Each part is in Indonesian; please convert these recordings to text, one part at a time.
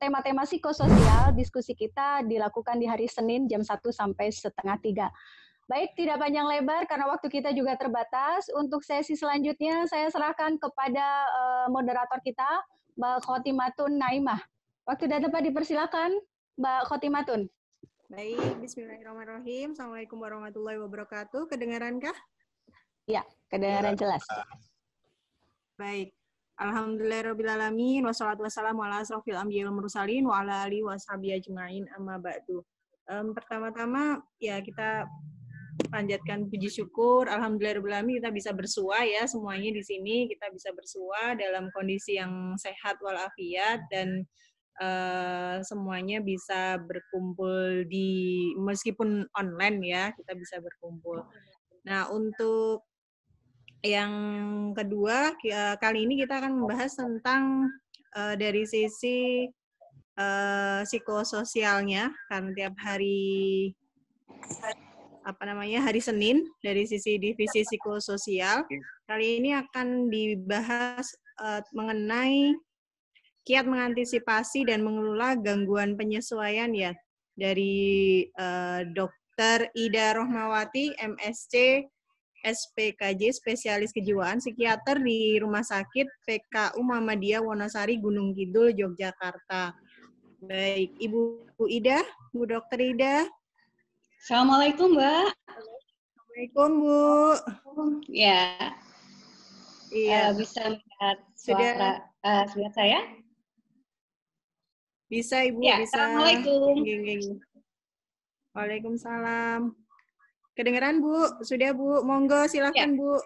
tema-tema psikososial diskusi kita dilakukan di hari Senin jam 1 sampai setengah tiga Baik, tidak panjang lebar karena waktu kita juga terbatas. Untuk sesi selanjutnya saya serahkan kepada uh, moderator kita, Mbak Khotimatun Naimah. Waktu dan tempat dipersilakan, Mbak Khotimatun. Baik, bismillahirrahmanirrahim. Assalamualaikum warahmatullahi wabarakatuh. kedengarankah kah? Ya, kedengaran iya. jelas. Baik. Alhamdulillahirrabbilalamin, wassalatu wassalamu ala asrafil wa mursalin, wa ala alihi washabi ajma'in amma ba'du. Um, Pertama-tama, ya kita panjatkan puji syukur, Alhamdulillahirrabbilalamin kita bisa bersua ya semuanya di sini, kita bisa bersua dalam kondisi yang sehat walafiat dan Uh, semuanya bisa berkumpul di meskipun online ya kita bisa berkumpul. Nah untuk yang kedua eh, kali ini kita akan membahas tentang uh, dari sisi uh, psikososialnya karena tiap hari apa namanya hari Senin dari sisi divisi psikososial kali ini akan dibahas uh, mengenai kiat mengantisipasi dan mengelola gangguan penyesuaian ya dari uh, Dr. Ida Rohmawati MSC SPKJ spesialis kejiwaan psikiater di Rumah Sakit PKU Muhammadiyah Wonosari Gunung Kidul Yogyakarta. Baik, Ibu, Bu Ida, Bu Dokter Ida. Assalamualaikum, Mbak. Assalamualaikum, Bu. Ya. Iya. Uh, bisa melihat suara Uh, suara saya? Bisa, Ibu. Ya, bisa. Assalamualaikum. Waalaikumsalam. Kedengeran Bu? Sudah Bu? Monggo silahkan ya. Bu.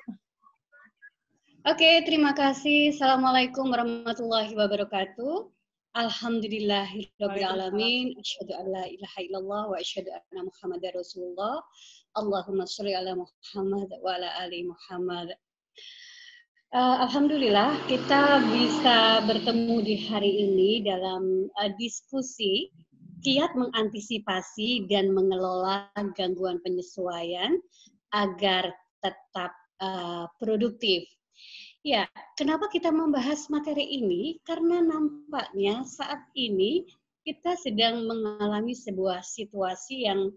Oke, terima kasih. Assalamualaikum warahmatullahi wabarakatuh. Alhamdulillahirrahmanirrahim. Asyadu an la ilaha illallah wa asyadu anna Muhammad rasulullah. Allahumma suri ala Muhammad wa ala ali Muhammad. Uh, Alhamdulillah kita bisa bertemu di hari ini dalam uh, diskusi kiat mengantisipasi dan mengelola gangguan penyesuaian agar tetap uh, produktif. Ya, kenapa kita membahas materi ini? Karena nampaknya saat ini kita sedang mengalami sebuah situasi yang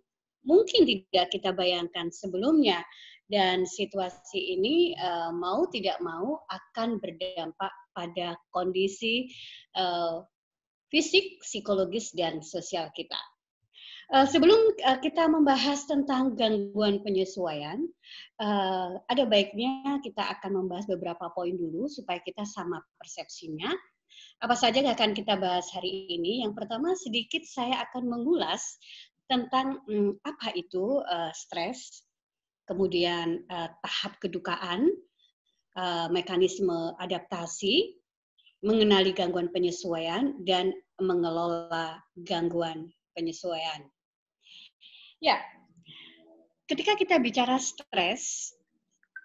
mungkin tidak kita bayangkan sebelumnya dan situasi ini eh, mau tidak mau akan berdampak pada kondisi eh, fisik, psikologis, dan sosial kita. Eh, sebelum eh, kita membahas tentang gangguan penyesuaian, eh, ada baiknya kita akan membahas beberapa poin dulu supaya kita sama persepsinya. Apa saja yang akan kita bahas hari ini? Yang pertama, sedikit saya akan mengulas tentang hmm, apa itu stres, kemudian tahap kedukaan, mekanisme adaptasi, mengenali gangguan penyesuaian dan mengelola gangguan penyesuaian. Ya, ketika kita bicara stres,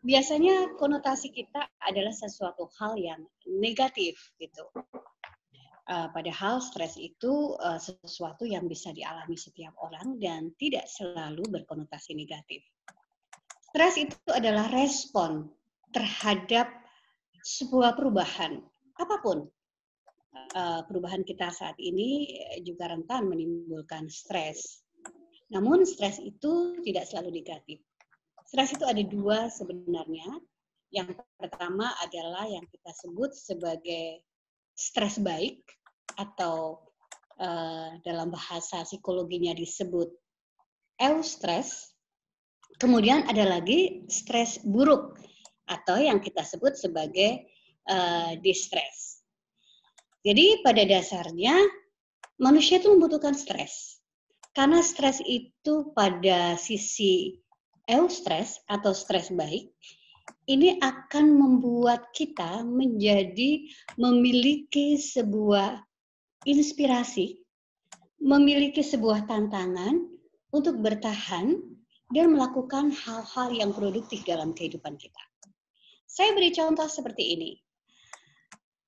biasanya konotasi kita adalah sesuatu hal yang negatif gitu. Eh, padahal stres itu eh, sesuatu yang bisa dialami setiap orang dan tidak selalu berkonotasi negatif. Stres itu adalah respon terhadap sebuah perubahan apapun. Eh, perubahan kita saat ini eh, juga rentan menimbulkan stres. Namun stres itu tidak selalu negatif. Stres itu ada dua sebenarnya. Yang pertama adalah yang kita sebut sebagai stres baik atau eh, dalam bahasa psikologinya disebut eustress. Kemudian ada lagi stres buruk atau yang kita sebut sebagai Eh, distress. Jadi pada dasarnya manusia itu membutuhkan stres. Karena stres itu pada sisi eustress atau stres baik, ini akan membuat kita menjadi memiliki sebuah inspirasi, memiliki sebuah tantangan untuk bertahan dan melakukan hal-hal yang produktif dalam kehidupan kita. Saya beri contoh seperti ini.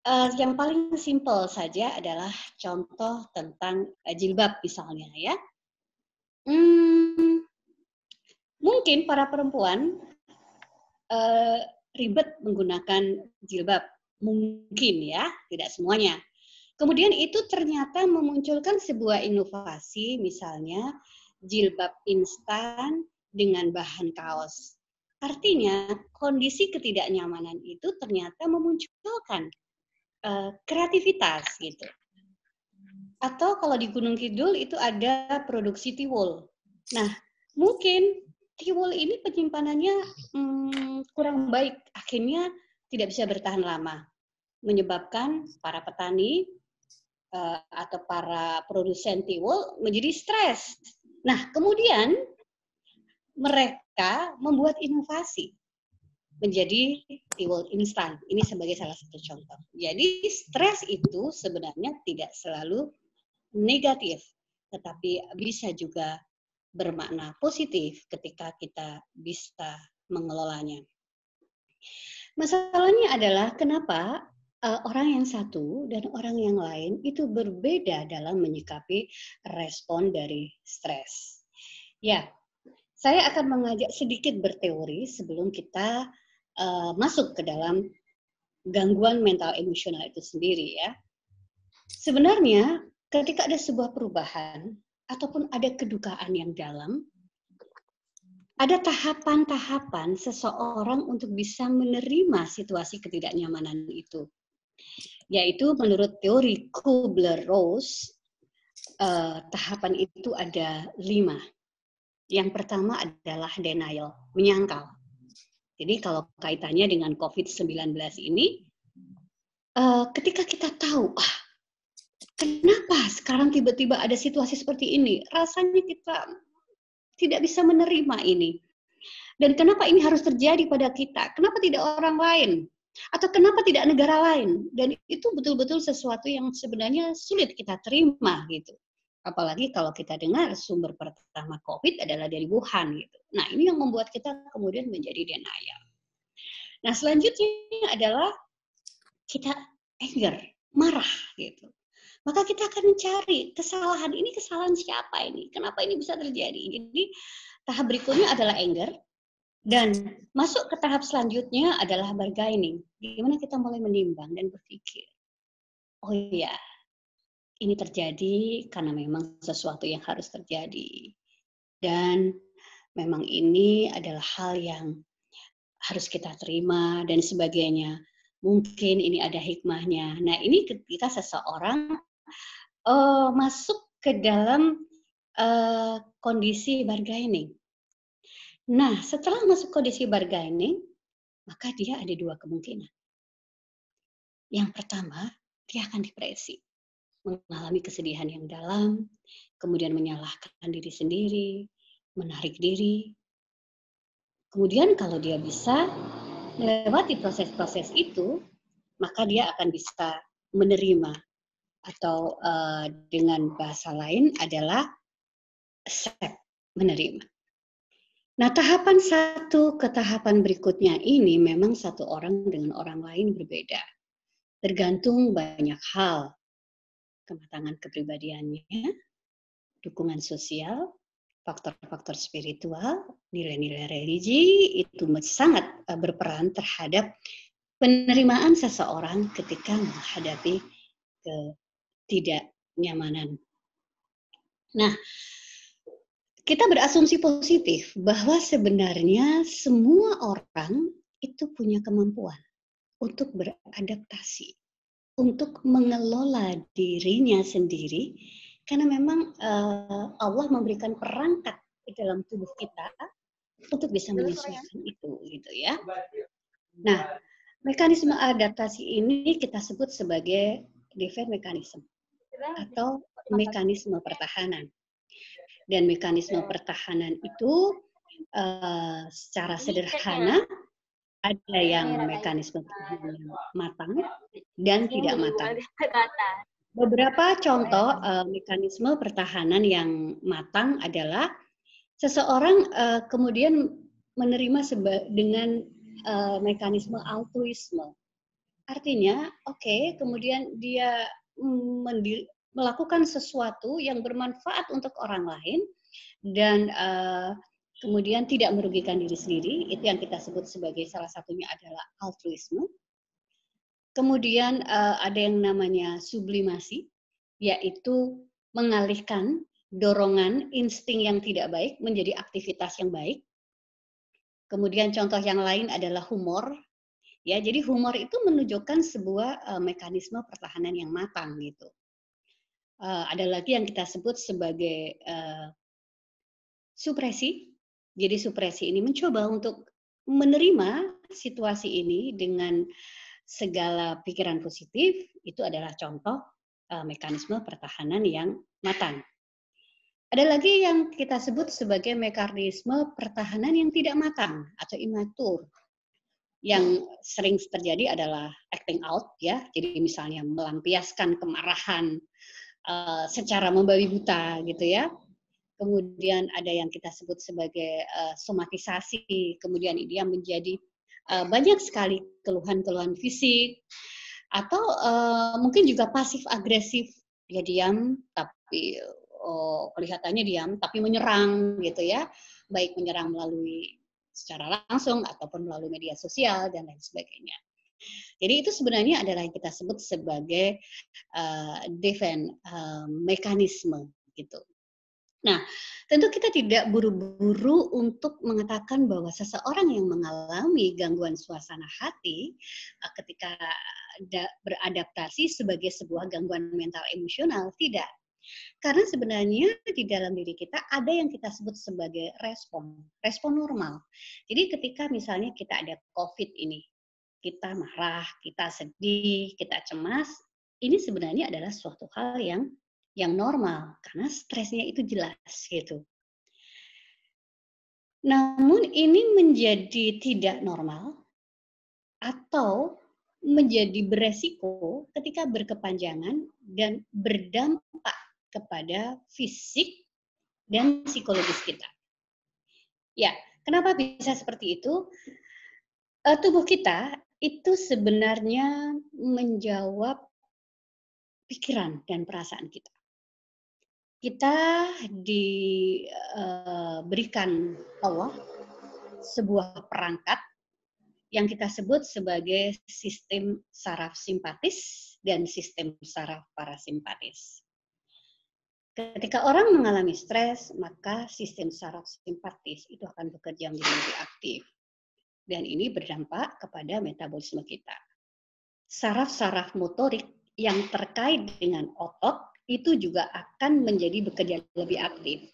Uh, yang paling simpel saja adalah contoh tentang eh, jilbab misalnya ya. Hmm, mungkin para perempuan uh, ribet menggunakan jilbab, mungkin ya, tidak semuanya. Kemudian itu ternyata memunculkan sebuah inovasi, misalnya jilbab instan dengan bahan kaos. Artinya kondisi ketidaknyamanan itu ternyata memunculkan Eh, kreativitas gitu. Atau kalau di Gunung Kidul itu ada produksi tiwul. Nah, mungkin tiwul ini penyimpanannya hmm, kurang baik, akhirnya tidak bisa bertahan lama, menyebabkan para petani uh, atau para produsen tiwul menjadi stres. Nah, kemudian mereka membuat inovasi menjadi tiwul instan. Ini sebagai salah satu contoh. Jadi stres itu sebenarnya tidak selalu negatif, tetapi bisa juga bermakna positif ketika kita bisa mengelolanya. Masalahnya adalah kenapa eh, orang yang satu dan orang yang lain itu berbeda dalam menyikapi respon dari stres. Ya, saya akan mengajak sedikit berteori sebelum kita uh, masuk ke dalam gangguan mental emosional itu sendiri ya. Sebenarnya ketika ada sebuah perubahan ataupun ada kedukaan yang dalam, ada tahapan-tahapan seseorang untuk bisa menerima situasi ketidaknyamanan itu. Yaitu menurut teori kubler rose eh, tahapan itu ada lima. Yang pertama adalah denial, menyangkal jadi kalau kaitannya dengan COVID-19 ini, eh, ketika kita tahu, ah, kenapa sekarang tiba-tiba ada situasi seperti ini, rasanya kita tidak bisa menerima ini. Dan kenapa ini harus terjadi pada kita? Kenapa tidak orang lain? Atau kenapa tidak negara lain? Dan itu betul-betul sesuatu yang sebenarnya sulit kita terima gitu. Apalagi kalau kita dengar sumber pertama COVID adalah dari Wuhan gitu. Nah, ini yang membuat kita kemudian menjadi denial. Nah, selanjutnya adalah kita anger, marah gitu. Maka kita akan mencari kesalahan ini kesalahan siapa ini? Kenapa ini bisa terjadi? Jadi tahap berikutnya adalah anger dan masuk ke tahap selanjutnya adalah bargaining. Gimana kita mulai menimbang dan berpikir. Oh iya, ini terjadi karena memang sesuatu yang harus terjadi. Dan memang ini adalah hal yang harus kita terima dan sebagainya. Mungkin ini ada hikmahnya. Nah, ini ketika seseorang uh, masuk ke dalam uh, kondisi bargaining. Nah, setelah masuk kondisi bargaining, maka dia ada dua kemungkinan. Yang pertama, dia akan depresi mengalami kesedihan yang dalam, kemudian menyalahkan diri sendiri, menarik diri. Kemudian kalau dia bisa melewati proses-proses itu, maka dia akan bisa menerima atau uh, dengan bahasa lain adalah accept, menerima. Nah, tahapan satu ke tahapan berikutnya ini memang satu orang dengan orang lain berbeda. Tergantung banyak hal, kematangan kepribadiannya, dukungan sosial, faktor-faktor spiritual, nilai-nilai religi itu sangat eh, berperan terhadap penerimaan seseorang ketika menghadapi ketidaknyamanan. Nah, kita berasumsi positif bahwa sebenarnya semua orang itu punya kemampuan untuk beradaptasi untuk mengelola dirinya sendiri karena memang uh, Allah memberikan perangkat di dalam tubuh kita untuk bisa ya. menyesuaikan itu gitu ya. Nah, mekanisme adaptasi ini kita sebut sebagai defense mechanism atau mekanisme pertahanan. Dan mekanisme pertahanan itu uh, secara ya. sederhana Iya, ada yang mekanisme matang dan iya, tidak matang. Beberapa iya. contoh uh, mekanisme pertahanan yang matang adalah seseorang uh, kemudian menerima dengan uh, mekanisme altruisme. Artinya, oke, okay, kemudian dia melakukan sesuatu yang bermanfaat untuk orang lain dan uh, kemudian tidak merugikan diri sendiri, itu yang kita sebut sebagai salah satunya adalah altruisme. Kemudian eh, ada yang namanya sublimasi, yaitu mengalihkan dorongan insting yang tidak baik menjadi aktivitas yang baik. Kemudian contoh yang lain adalah humor. Ya, jadi humor itu menunjukkan sebuah eh, mekanisme pertahanan yang matang gitu. Eh, ada lagi yang kita sebut sebagai supresi jadi supresi ini mencoba untuk menerima situasi ini dengan segala pikiran positif itu adalah contoh eh, mekanisme pertahanan yang matang. Ada lagi yang kita sebut sebagai mekanisme pertahanan yang tidak matang atau imatur. Yang sering terjadi adalah acting out ya. Jadi misalnya melampiaskan kemarahan uh, secara membabi buta gitu ya kemudian ada yang kita sebut sebagai uh, somatisasi, kemudian dia menjadi uh, banyak sekali keluhan-keluhan fisik, atau uh, mungkin juga pasif agresif, dia ya, diam tapi oh, kelihatannya diam tapi menyerang gitu ya, baik menyerang melalui secara langsung ataupun melalui media sosial dan lain sebagainya. Jadi itu sebenarnya adalah yang kita sebut sebagai uh, defense uh, mekanisme gitu. Nah, tentu kita tidak buru-buru untuk mengatakan bahwa seseorang yang mengalami gangguan suasana hati eh, ketika beradaptasi sebagai sebuah gangguan mental emosional tidak. Karena sebenarnya di dalam diri kita ada yang kita sebut sebagai respon, respon normal. Jadi ketika misalnya kita ada COVID ini, kita marah, kita sedih, kita cemas, ini sebenarnya adalah suatu hal yang yang normal karena stresnya itu jelas gitu. Namun ini menjadi tidak normal atau menjadi beresiko ketika berkepanjangan dan berdampak kepada fisik dan psikologis kita. Ya, kenapa bisa seperti itu? E, tubuh kita itu sebenarnya menjawab pikiran dan perasaan kita kita diberikan eh, Allah sebuah perangkat yang kita sebut sebagai sistem saraf simpatis dan sistem saraf parasimpatis. Ketika orang mengalami stres, maka sistem saraf simpatis itu akan bekerja menjadi aktif. Dan ini berdampak kepada metabolisme kita. Saraf-saraf motorik yang terkait dengan otot itu juga akan menjadi bekerja lebih aktif.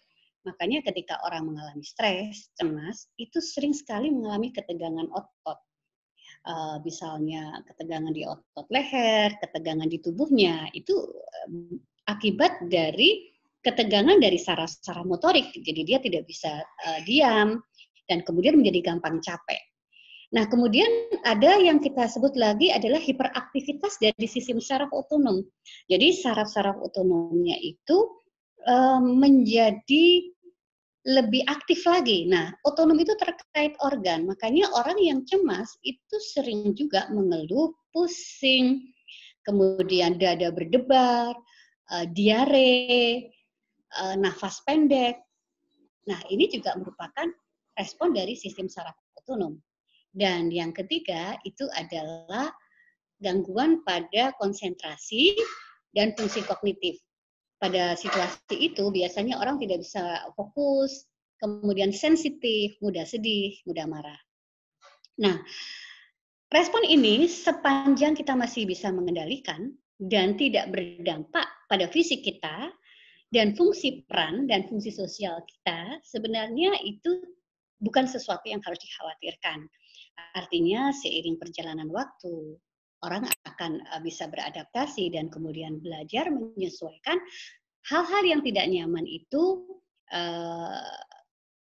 Makanya ketika orang mengalami stres, cemas, itu sering sekali mengalami ketegangan otot. Uh, misalnya ketegangan di otot leher, ketegangan di tubuhnya, itu uh, akibat dari ketegangan dari saraf-saraf motorik. Jadi dia tidak bisa uh, diam dan kemudian menjadi gampang capek. Nah, kemudian ada yang kita sebut lagi adalah hiperaktivitas dari sistem saraf otonom. Jadi saraf-saraf otonomnya itu menjadi lebih aktif lagi. Nah, otonom itu terkait organ. Makanya orang yang cemas itu sering juga mengeluh, pusing, kemudian dada berdebar, diare, nafas pendek. Nah, ini juga merupakan respon dari sistem saraf otonom. Dan yang ketiga itu adalah gangguan pada konsentrasi dan fungsi kognitif. Pada situasi itu biasanya orang tidak bisa fokus, kemudian sensitif, mudah sedih, mudah marah. Nah, respon ini sepanjang kita masih bisa mengendalikan dan tidak berdampak pada fisik kita dan fungsi peran dan fungsi sosial kita, sebenarnya itu bukan sesuatu yang harus dikhawatirkan. Artinya seiring perjalanan waktu, orang akan eh, bisa beradaptasi dan kemudian belajar menyesuaikan hal-hal yang tidak nyaman itu eh,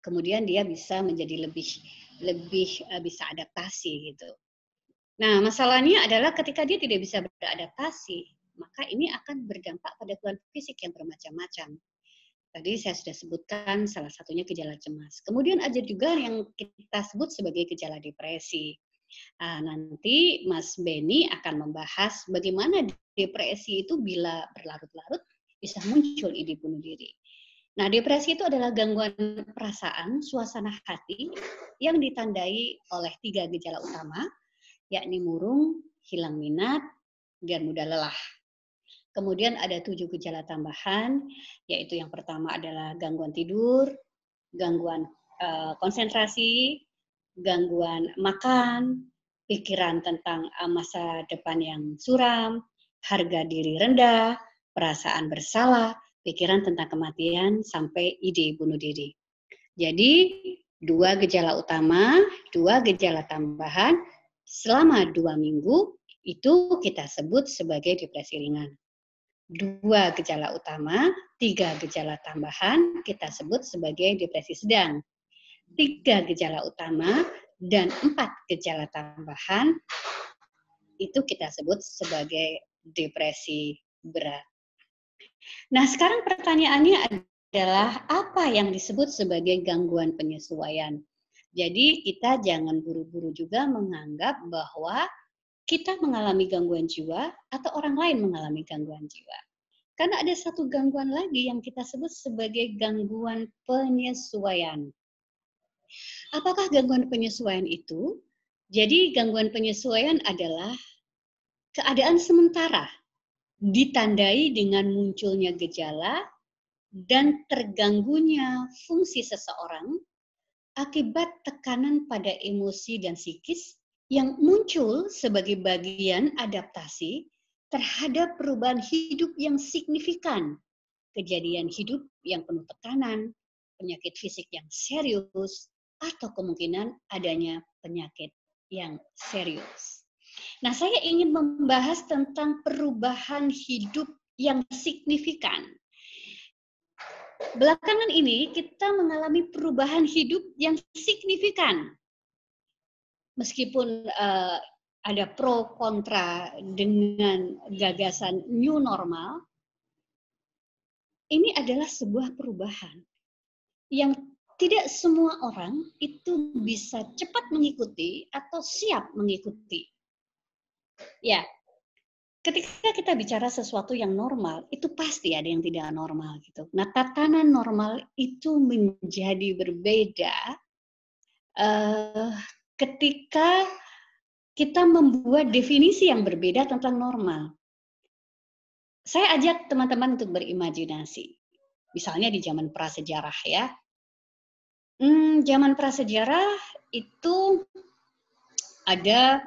kemudian dia bisa menjadi lebih lebih eh, bisa adaptasi gitu. Nah, masalahnya adalah ketika dia tidak bisa beradaptasi, maka ini akan berdampak pada keluhan fisik yang bermacam-macam. Tadi saya sudah sebutkan salah satunya gejala cemas. Kemudian ada juga yang kita sebut sebagai gejala depresi. Nah, nanti Mas Beni akan membahas bagaimana depresi itu bila berlarut-larut bisa muncul ide bunuh diri. Nah, depresi itu adalah gangguan perasaan, suasana hati yang ditandai oleh tiga gejala utama, yakni murung, hilang minat, dan mudah lelah. Kemudian ada tujuh gejala tambahan, yaitu yang pertama adalah gangguan tidur, gangguan eh, konsentrasi, gangguan makan, pikiran tentang eh, masa depan yang suram, harga diri rendah, perasaan bersalah, pikiran tentang kematian, sampai ide bunuh diri. Jadi, dua gejala utama, dua gejala tambahan selama dua minggu itu kita sebut sebagai depresi ringan dua gejala utama, tiga gejala tambahan kita sebut sebagai depresi sedang. Tiga gejala utama dan empat gejala tambahan itu kita sebut sebagai depresi berat. Nah, sekarang pertanyaannya adalah apa yang disebut sebagai gangguan penyesuaian? Jadi kita jangan buru-buru juga menganggap bahwa kita mengalami gangguan jiwa atau orang lain mengalami gangguan jiwa. Karena ada satu gangguan lagi yang kita sebut sebagai gangguan penyesuaian. Apakah gangguan penyesuaian itu? Jadi gangguan penyesuaian adalah keadaan sementara ditandai dengan munculnya gejala dan terganggunya fungsi seseorang akibat tekanan pada emosi dan psikis yang muncul sebagai bagian adaptasi terhadap perubahan hidup yang signifikan, kejadian hidup yang penuh tekanan, penyakit fisik yang serius, atau kemungkinan adanya penyakit yang serius. Nah, saya ingin membahas tentang perubahan hidup yang signifikan. Belakangan ini kita mengalami perubahan hidup yang signifikan meskipun uh, ada pro kontra dengan gagasan new normal, ini adalah sebuah perubahan yang tidak semua orang itu bisa cepat mengikuti atau siap mengikuti. Ya, ketika kita bicara sesuatu yang normal, itu pasti ada yang tidak normal gitu. Nah, tatanan normal itu menjadi berbeda uh, ketika kita membuat definisi yang berbeda tentang normal. Saya ajak teman-teman untuk berimajinasi. Misalnya di zaman prasejarah ya. Hmm, zaman prasejarah itu ada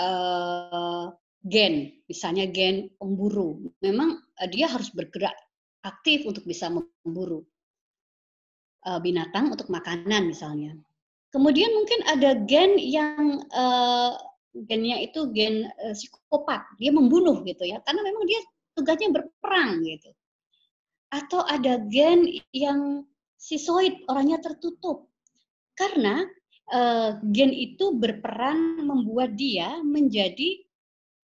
uh, gen, misalnya gen pemburu. Memang eh, dia harus bergerak aktif untuk bisa memburu uh, binatang untuk makanan misalnya. Kemudian mungkin ada gen yang uh, gennya itu gen uh, psikopat, dia membunuh gitu ya, karena memang dia tugasnya berperang gitu. Atau ada gen yang sisoid, orangnya tertutup, karena uh, gen itu berperan membuat dia menjadi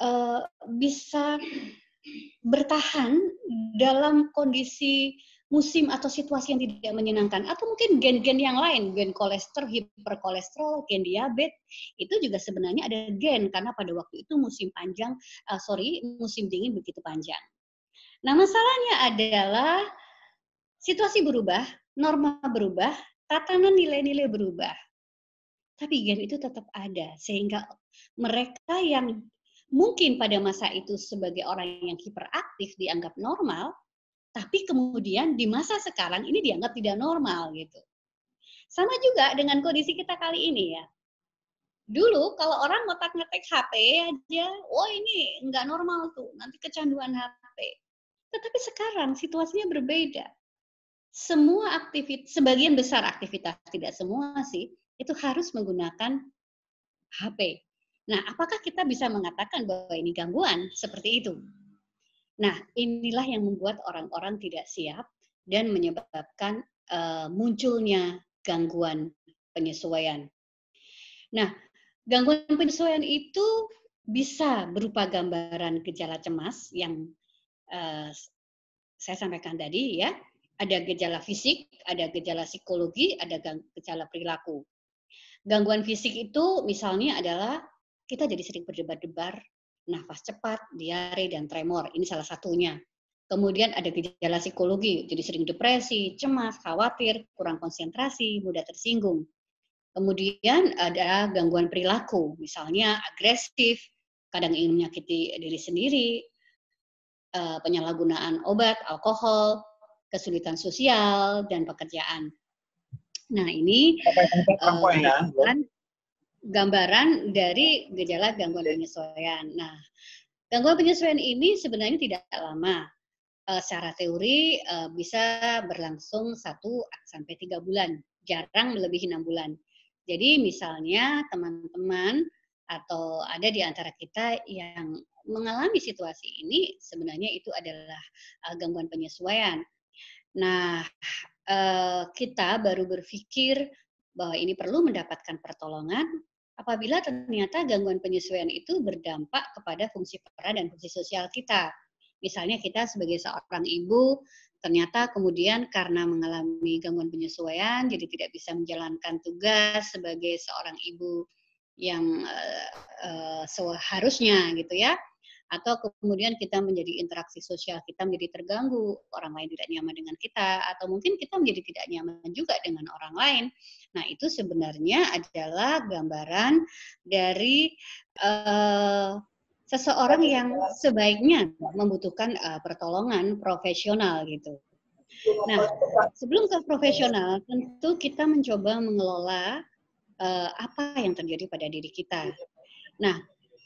uh, bisa bertahan dalam kondisi musim atau situasi yang tidak menyenangkan atau mungkin gen-gen yang lain gen kolesterol hiperkolesterol gen diabetes itu juga sebenarnya ada gen karena pada waktu itu musim panjang uh, sorry musim dingin begitu panjang nah masalahnya adalah situasi berubah norma berubah tatanan nilai-nilai berubah tapi gen itu tetap ada sehingga mereka yang mungkin pada masa itu sebagai orang yang hiperaktif dianggap normal tapi kemudian di masa sekarang ini dianggap tidak normal gitu. Sama juga dengan kondisi kita kali ini ya. Dulu kalau orang ngotak ngetek HP aja, oh ini nggak normal tuh, nanti kecanduan HP. Tetapi sekarang situasinya berbeda. Semua aktivitas, sebagian besar aktivitas, tidak semua sih, itu harus menggunakan HP. Nah, apakah kita bisa mengatakan bahwa ini gangguan seperti itu? Nah, inilah yang membuat orang-orang tidak siap dan menyebabkan uh, munculnya gangguan penyesuaian. Nah, gangguan penyesuaian itu bisa berupa gambaran gejala cemas yang uh, saya sampaikan tadi ya. Ada gejala fisik, ada gejala psikologi, ada gejala perilaku. Gangguan fisik itu misalnya adalah kita jadi sering berdebar-debar, nafas cepat, diare, dan tremor. Ini salah satunya. Kemudian ada gejala psikologi, jadi sering depresi, cemas, khawatir, kurang konsentrasi, mudah tersinggung. Kemudian ada gangguan perilaku, misalnya agresif, kadang ingin menyakiti diri sendiri, eh, penyalahgunaan obat, alkohol, kesulitan sosial, dan pekerjaan. Nah ini... Sampai, sampai, uh, gambaran dari gejala gangguan penyesuaian. Nah, gangguan penyesuaian ini sebenarnya tidak lama. E, secara teori e, bisa berlangsung 1 sampai 3 bulan, jarang melebihi 6 bulan. Jadi misalnya teman-teman atau ada di antara kita yang mengalami situasi ini sebenarnya itu adalah e, gangguan penyesuaian. Nah, kita baru berpikir bahwa ini perlu mendapatkan pertolongan apabila ternyata gangguan penyesuaian itu berdampak kepada fungsi peran dan fungsi sosial kita. Misalnya kita sebagai seorang ibu, ternyata kemudian karena mengalami gangguan penyesuaian, jadi tidak bisa menjalankan tugas sebagai seorang ibu yang uh, uh, seharusnya gitu ya atau kemudian kita menjadi interaksi sosial kita menjadi terganggu, orang lain tidak nyaman dengan kita, atau mungkin kita menjadi tidak nyaman juga dengan orang lain. Nah, itu sebenarnya adalah gambaran dari uh, seseorang yang sebaiknya membutuhkan uh, pertolongan profesional gitu. Nah, sebelum ke profesional, tentu kita mencoba mengelola uh, apa yang terjadi pada diri kita. Nah,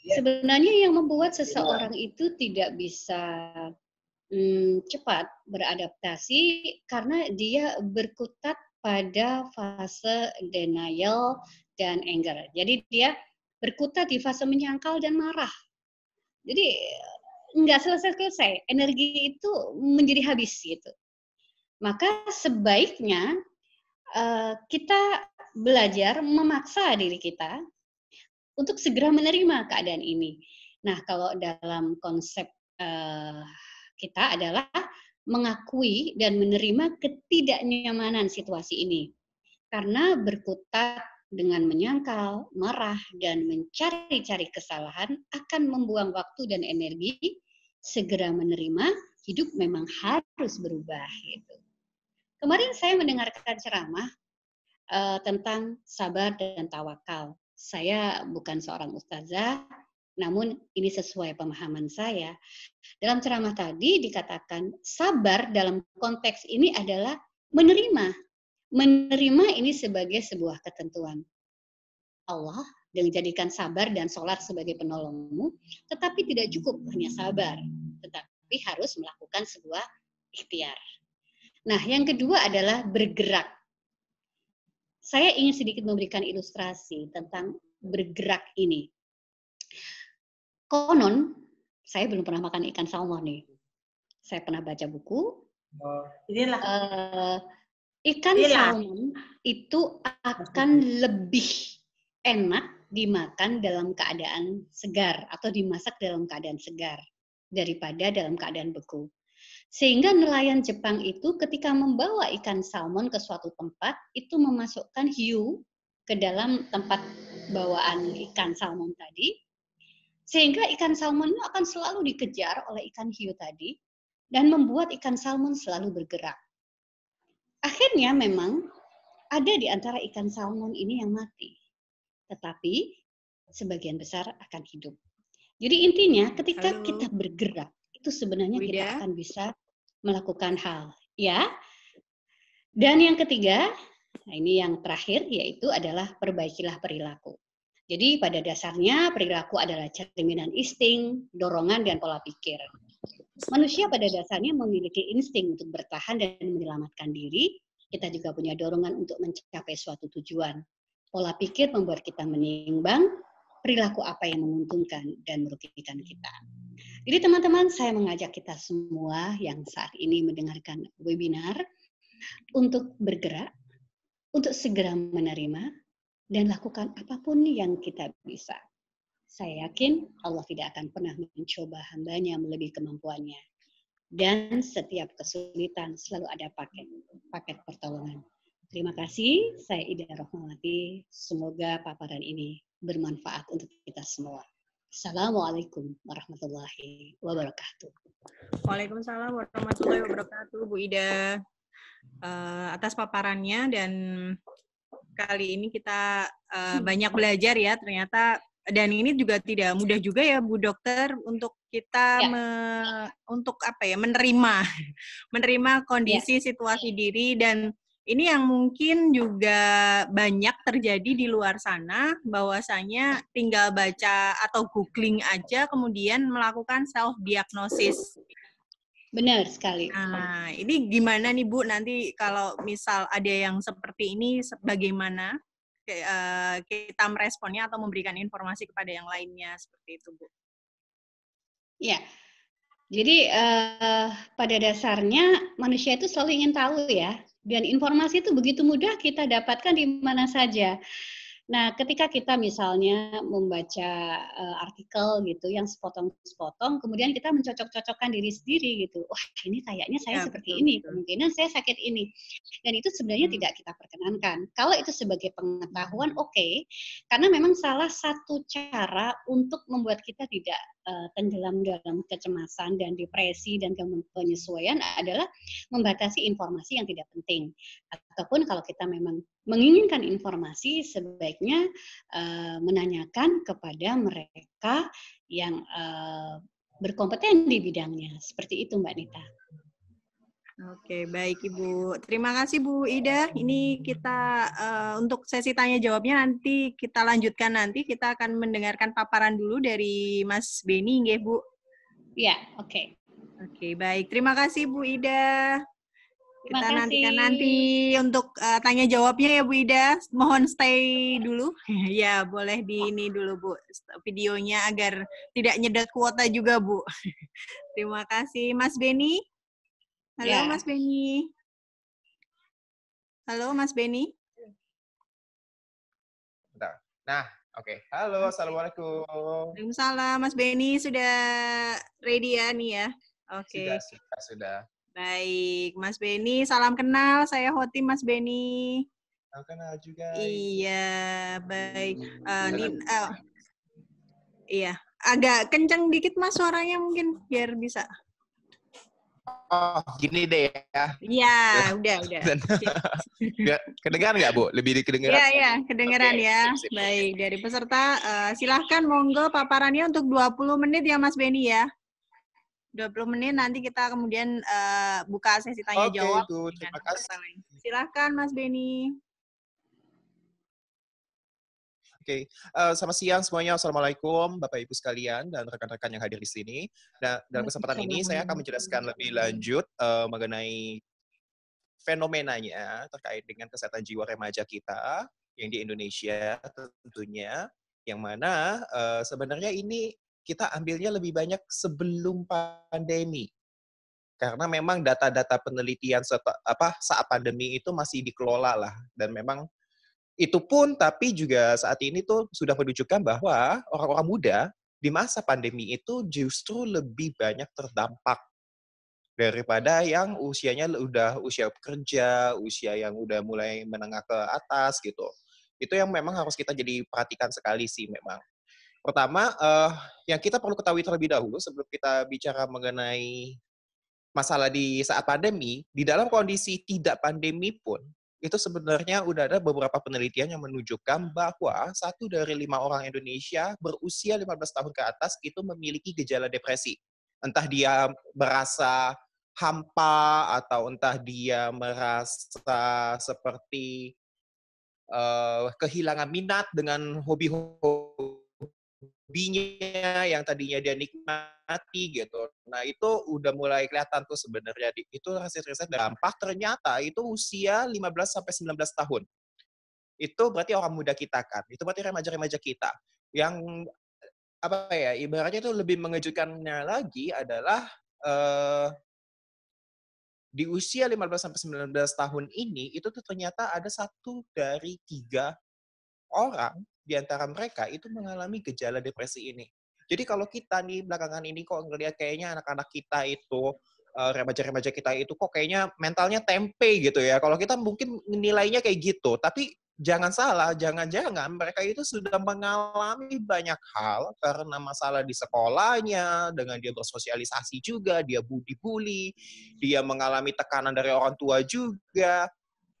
Ya. Sebenarnya yang membuat seseorang itu tidak bisa hmm, cepat beradaptasi karena dia berkutat pada fase denial dan anger. Jadi dia berkutat di fase menyangkal dan marah. Jadi nggak selesai-selesai, energi itu menjadi habis gitu. Maka sebaiknya uh, kita belajar memaksa diri kita untuk segera menerima keadaan ini. Nah, kalau dalam konsep uh, kita adalah mengakui dan menerima ketidaknyamanan situasi ini. Karena berkutat dengan menyangkal, marah, dan mencari-cari kesalahan akan membuang waktu dan energi. Segera menerima, hidup memang harus berubah. Gitu. Kemarin saya mendengarkan ceramah uh, tentang sabar dan tawakal saya bukan seorang ustazah, namun ini sesuai pemahaman saya. Dalam ceramah tadi dikatakan sabar dalam konteks ini adalah menerima. Menerima ini sebagai sebuah ketentuan. Allah yang jadikan sabar dan sholat sebagai penolongmu, tetapi tidak cukup hanya sabar, tetapi harus melakukan sebuah ikhtiar. Nah, yang kedua adalah bergerak saya ingin sedikit memberikan ilustrasi tentang bergerak ini. Konon, saya belum pernah makan ikan salmon nih. Saya pernah baca buku. Oh, inilah. Uh, ikan inilah. salmon itu akan lebih enak dimakan dalam keadaan segar atau dimasak dalam keadaan segar daripada dalam keadaan beku. Sehingga nelayan Jepang itu ketika membawa ikan salmon ke suatu tempat, itu memasukkan hiu ke dalam tempat bawaan ikan salmon tadi. Sehingga ikan salmon itu akan selalu dikejar oleh ikan hiu tadi dan membuat ikan salmon selalu bergerak. Akhirnya memang ada di antara ikan salmon ini yang mati. Tetapi sebagian besar akan hidup. Jadi intinya ketika Halo. kita bergerak, itu sebenarnya Wida. kita akan bisa melakukan hal, ya. Dan yang ketiga, nah ini yang terakhir yaitu adalah perbaikilah perilaku. Jadi pada dasarnya perilaku adalah cerminan insting, dorongan dan pola pikir. Manusia pada dasarnya memiliki insting untuk bertahan dan menyelamatkan diri. Kita juga punya dorongan untuk mencapai suatu tujuan. Pola pikir membuat kita menimbang perilaku apa yang menguntungkan dan merugikan kita. Jadi teman-teman, saya mengajak kita semua yang saat ini mendengarkan webinar untuk bergerak, untuk segera menerima, dan lakukan apapun yang kita bisa. Saya yakin Allah tidak akan pernah mencoba hambanya melebihi kemampuannya. Dan setiap kesulitan selalu ada paket, paket pertolongan. Terima kasih, saya Ida Rohmawati. Semoga paparan ini bermanfaat untuk kita semua. Assalamualaikum warahmatullahi wabarakatuh. Waalaikumsalam warahmatullahi wabarakatuh, Bu Ida. Uh, atas paparannya dan kali ini kita uh, banyak belajar ya ternyata dan ini juga tidak mudah juga ya Bu Dokter untuk kita ya. me, untuk apa ya menerima menerima kondisi ya. situasi diri dan ini yang mungkin juga banyak terjadi di luar sana, bahwasanya tinggal baca atau googling aja, kemudian melakukan self-diagnosis. Benar sekali. Nah, ini gimana nih Bu nanti kalau misal ada yang seperti ini, bagaimana eh, kita meresponnya atau memberikan informasi kepada yang lainnya seperti itu Bu? Ya, jadi uh, pada dasarnya manusia itu selalu ingin tahu ya dan informasi itu begitu mudah kita dapatkan di mana saja. Nah, ketika kita misalnya membaca uh, artikel gitu yang sepotong-sepotong, kemudian kita mencocok-cocokkan diri sendiri gitu. Wah, ini kayaknya saya ya, seperti betul, ini, betul. kemungkinan saya sakit ini. Dan itu sebenarnya hmm. tidak kita perkenankan. Kalau itu sebagai pengetahuan oke, okay, karena memang salah satu cara untuk membuat kita tidak Eh, tenggelam dalam kecemasan dan depresi dan penyesuaian adalah membatasi informasi yang tidak penting. Ataupun kalau kita memang menginginkan informasi, sebaiknya uh, menanyakan kepada mereka yang uh, berkompeten di bidangnya. Seperti itu Mbak Nita. Oke, baik Ibu. Terima kasih Bu Ida. Ini kita uh, untuk sesi tanya jawabnya nanti kita lanjutkan nanti kita akan mendengarkan paparan dulu dari Mas Beni ya Bu. Iya, oke. Okay. Oke, baik. Terima kasih Bu Ida. Terima kita kasih. nantikan nanti untuk uh, tanya jawabnya ya Bu Ida. Mohon stay dulu. ya, boleh di ini dulu Bu videonya agar tidak nyedot kuota juga Bu. Terima kasih Mas Beni. Halo yeah. Mas Benny. Halo Mas Benny. Bentar. Nah, oke. Okay. Halo, Assalamualaikum. Waalaikumsalam. Mas Benny sudah ready ya nih ya? Oke. Okay. Sudah, sudah, sudah. Baik, Mas Benny. Salam kenal, saya Hoti Mas Benny. Salam kenal juga. Iya, baik. Uh, uh, iya, agak kencang dikit Mas suaranya mungkin biar bisa oh gini deh ya. Iya, udah, udah. kedengaran nggak, Bu? Lebih dikedengeran. Iya, iya, kedengaran okay. ya. Baik, dari peserta uh, silahkan monggo paparannya untuk 20 menit ya Mas Beni ya. 20 menit nanti kita kemudian uh, buka sesi tanya jawab. Oke, nah, terima kasih. Silahkan Mas Beni. Oke, okay. uh, eh, selamat siang semuanya. Assalamualaikum, Bapak Ibu sekalian dan rekan-rekan yang hadir di sini. Nah, dalam kesempatan ini saya akan menjelaskan lebih lanjut uh, mengenai fenomenanya terkait dengan kesehatan jiwa remaja kita yang di Indonesia tentunya, yang mana uh, sebenarnya ini kita ambilnya lebih banyak sebelum pandemi karena memang data-data penelitian saat pandemi itu masih dikelola lah dan memang itu pun tapi juga saat ini tuh sudah menunjukkan bahwa orang-orang muda di masa pandemi itu justru lebih banyak terdampak daripada yang usianya udah usia kerja, usia yang udah mulai menengah ke atas gitu. Itu yang memang harus kita jadi perhatikan sekali sih memang. Pertama, uh, yang kita perlu ketahui terlebih dahulu sebelum kita bicara mengenai masalah di saat pandemi, di dalam kondisi tidak pandemi pun, itu sebenarnya udah ada beberapa penelitian yang menunjukkan bahwa satu dari lima orang Indonesia berusia 15 tahun ke atas itu memiliki gejala depresi. Entah dia merasa hampa atau entah dia merasa seperti uh, kehilangan minat dengan hobi-hobi hobinya yang tadinya dia nikmati gitu. Nah itu udah mulai kelihatan tuh sebenarnya itu hasil riset dampak ternyata itu usia 15 sampai 19 tahun. Itu berarti orang muda kita kan. Itu berarti remaja-remaja kita. Yang apa ya ibaratnya itu lebih mengejutkannya lagi adalah uh, di usia 15 sampai 19 tahun ini itu tuh ternyata ada satu dari tiga orang di antara mereka itu mengalami gejala depresi ini. Jadi kalau kita nih belakangan ini kok ngelihat kayaknya anak-anak kita itu remaja-remaja kita itu kok kayaknya mentalnya tempe gitu ya. Kalau kita mungkin nilainya kayak gitu, tapi jangan salah, jangan-jangan mereka itu sudah mengalami banyak hal karena masalah di sekolahnya, dengan dia bersosialisasi juga, dia budi bully dia mengalami tekanan dari orang tua juga.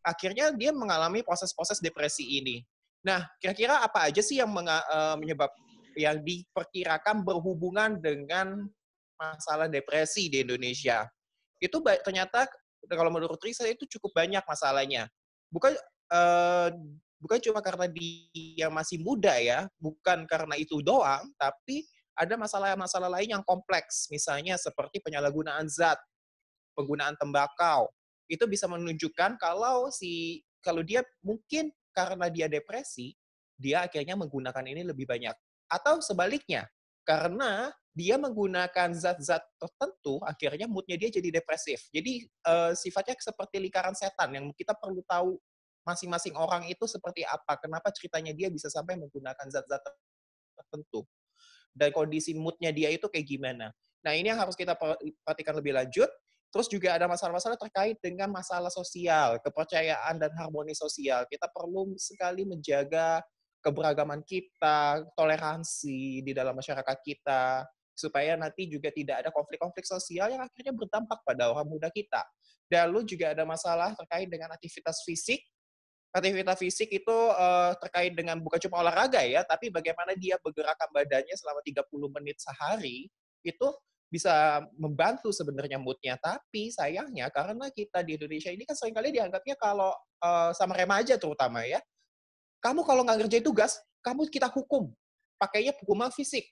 Akhirnya dia mengalami proses-proses depresi ini. Nah, kira-kira apa aja sih yang eh, menyebab yang diperkirakan berhubungan dengan masalah depresi di Indonesia? Itu ternyata kalau menurut riset itu cukup banyak masalahnya. Bukan eh, bukan cuma karena dia masih muda ya, bukan karena itu doang, tapi ada masalah-masalah lain yang kompleks, misalnya seperti penyalahgunaan zat, penggunaan tembakau. Itu bisa menunjukkan kalau si kalau dia mungkin karena dia depresi, dia akhirnya menggunakan ini lebih banyak. Atau sebaliknya, karena dia menggunakan zat-zat tertentu, akhirnya moodnya dia jadi depresif. Jadi uh, sifatnya seperti lingkaran setan yang kita perlu tahu masing-masing orang itu seperti apa, kenapa ceritanya dia bisa sampai menggunakan zat-zat tertentu, dan kondisi moodnya dia itu kayak gimana. Nah ini yang harus kita perhatikan lebih lanjut, Terus juga ada masalah-masalah terkait dengan masalah sosial, kepercayaan dan harmoni sosial. Kita perlu sekali menjaga keberagaman kita, toleransi di dalam masyarakat kita, supaya nanti juga tidak ada konflik-konflik sosial yang akhirnya berdampak pada orang muda kita. Dan lu juga ada masalah terkait dengan aktivitas fisik. Aktivitas fisik itu uh, terkait dengan bukan cuma olahraga ya, tapi bagaimana dia bergerakkan badannya selama 30 menit sehari, itu bisa membantu sebenarnya moodnya. Tapi sayangnya karena kita di Indonesia ini kan seringkali dianggapnya kalau uh, sama remaja terutama ya, kamu kalau nggak ngerjain tugas, kamu kita hukum. Pakainya hukuman fisik.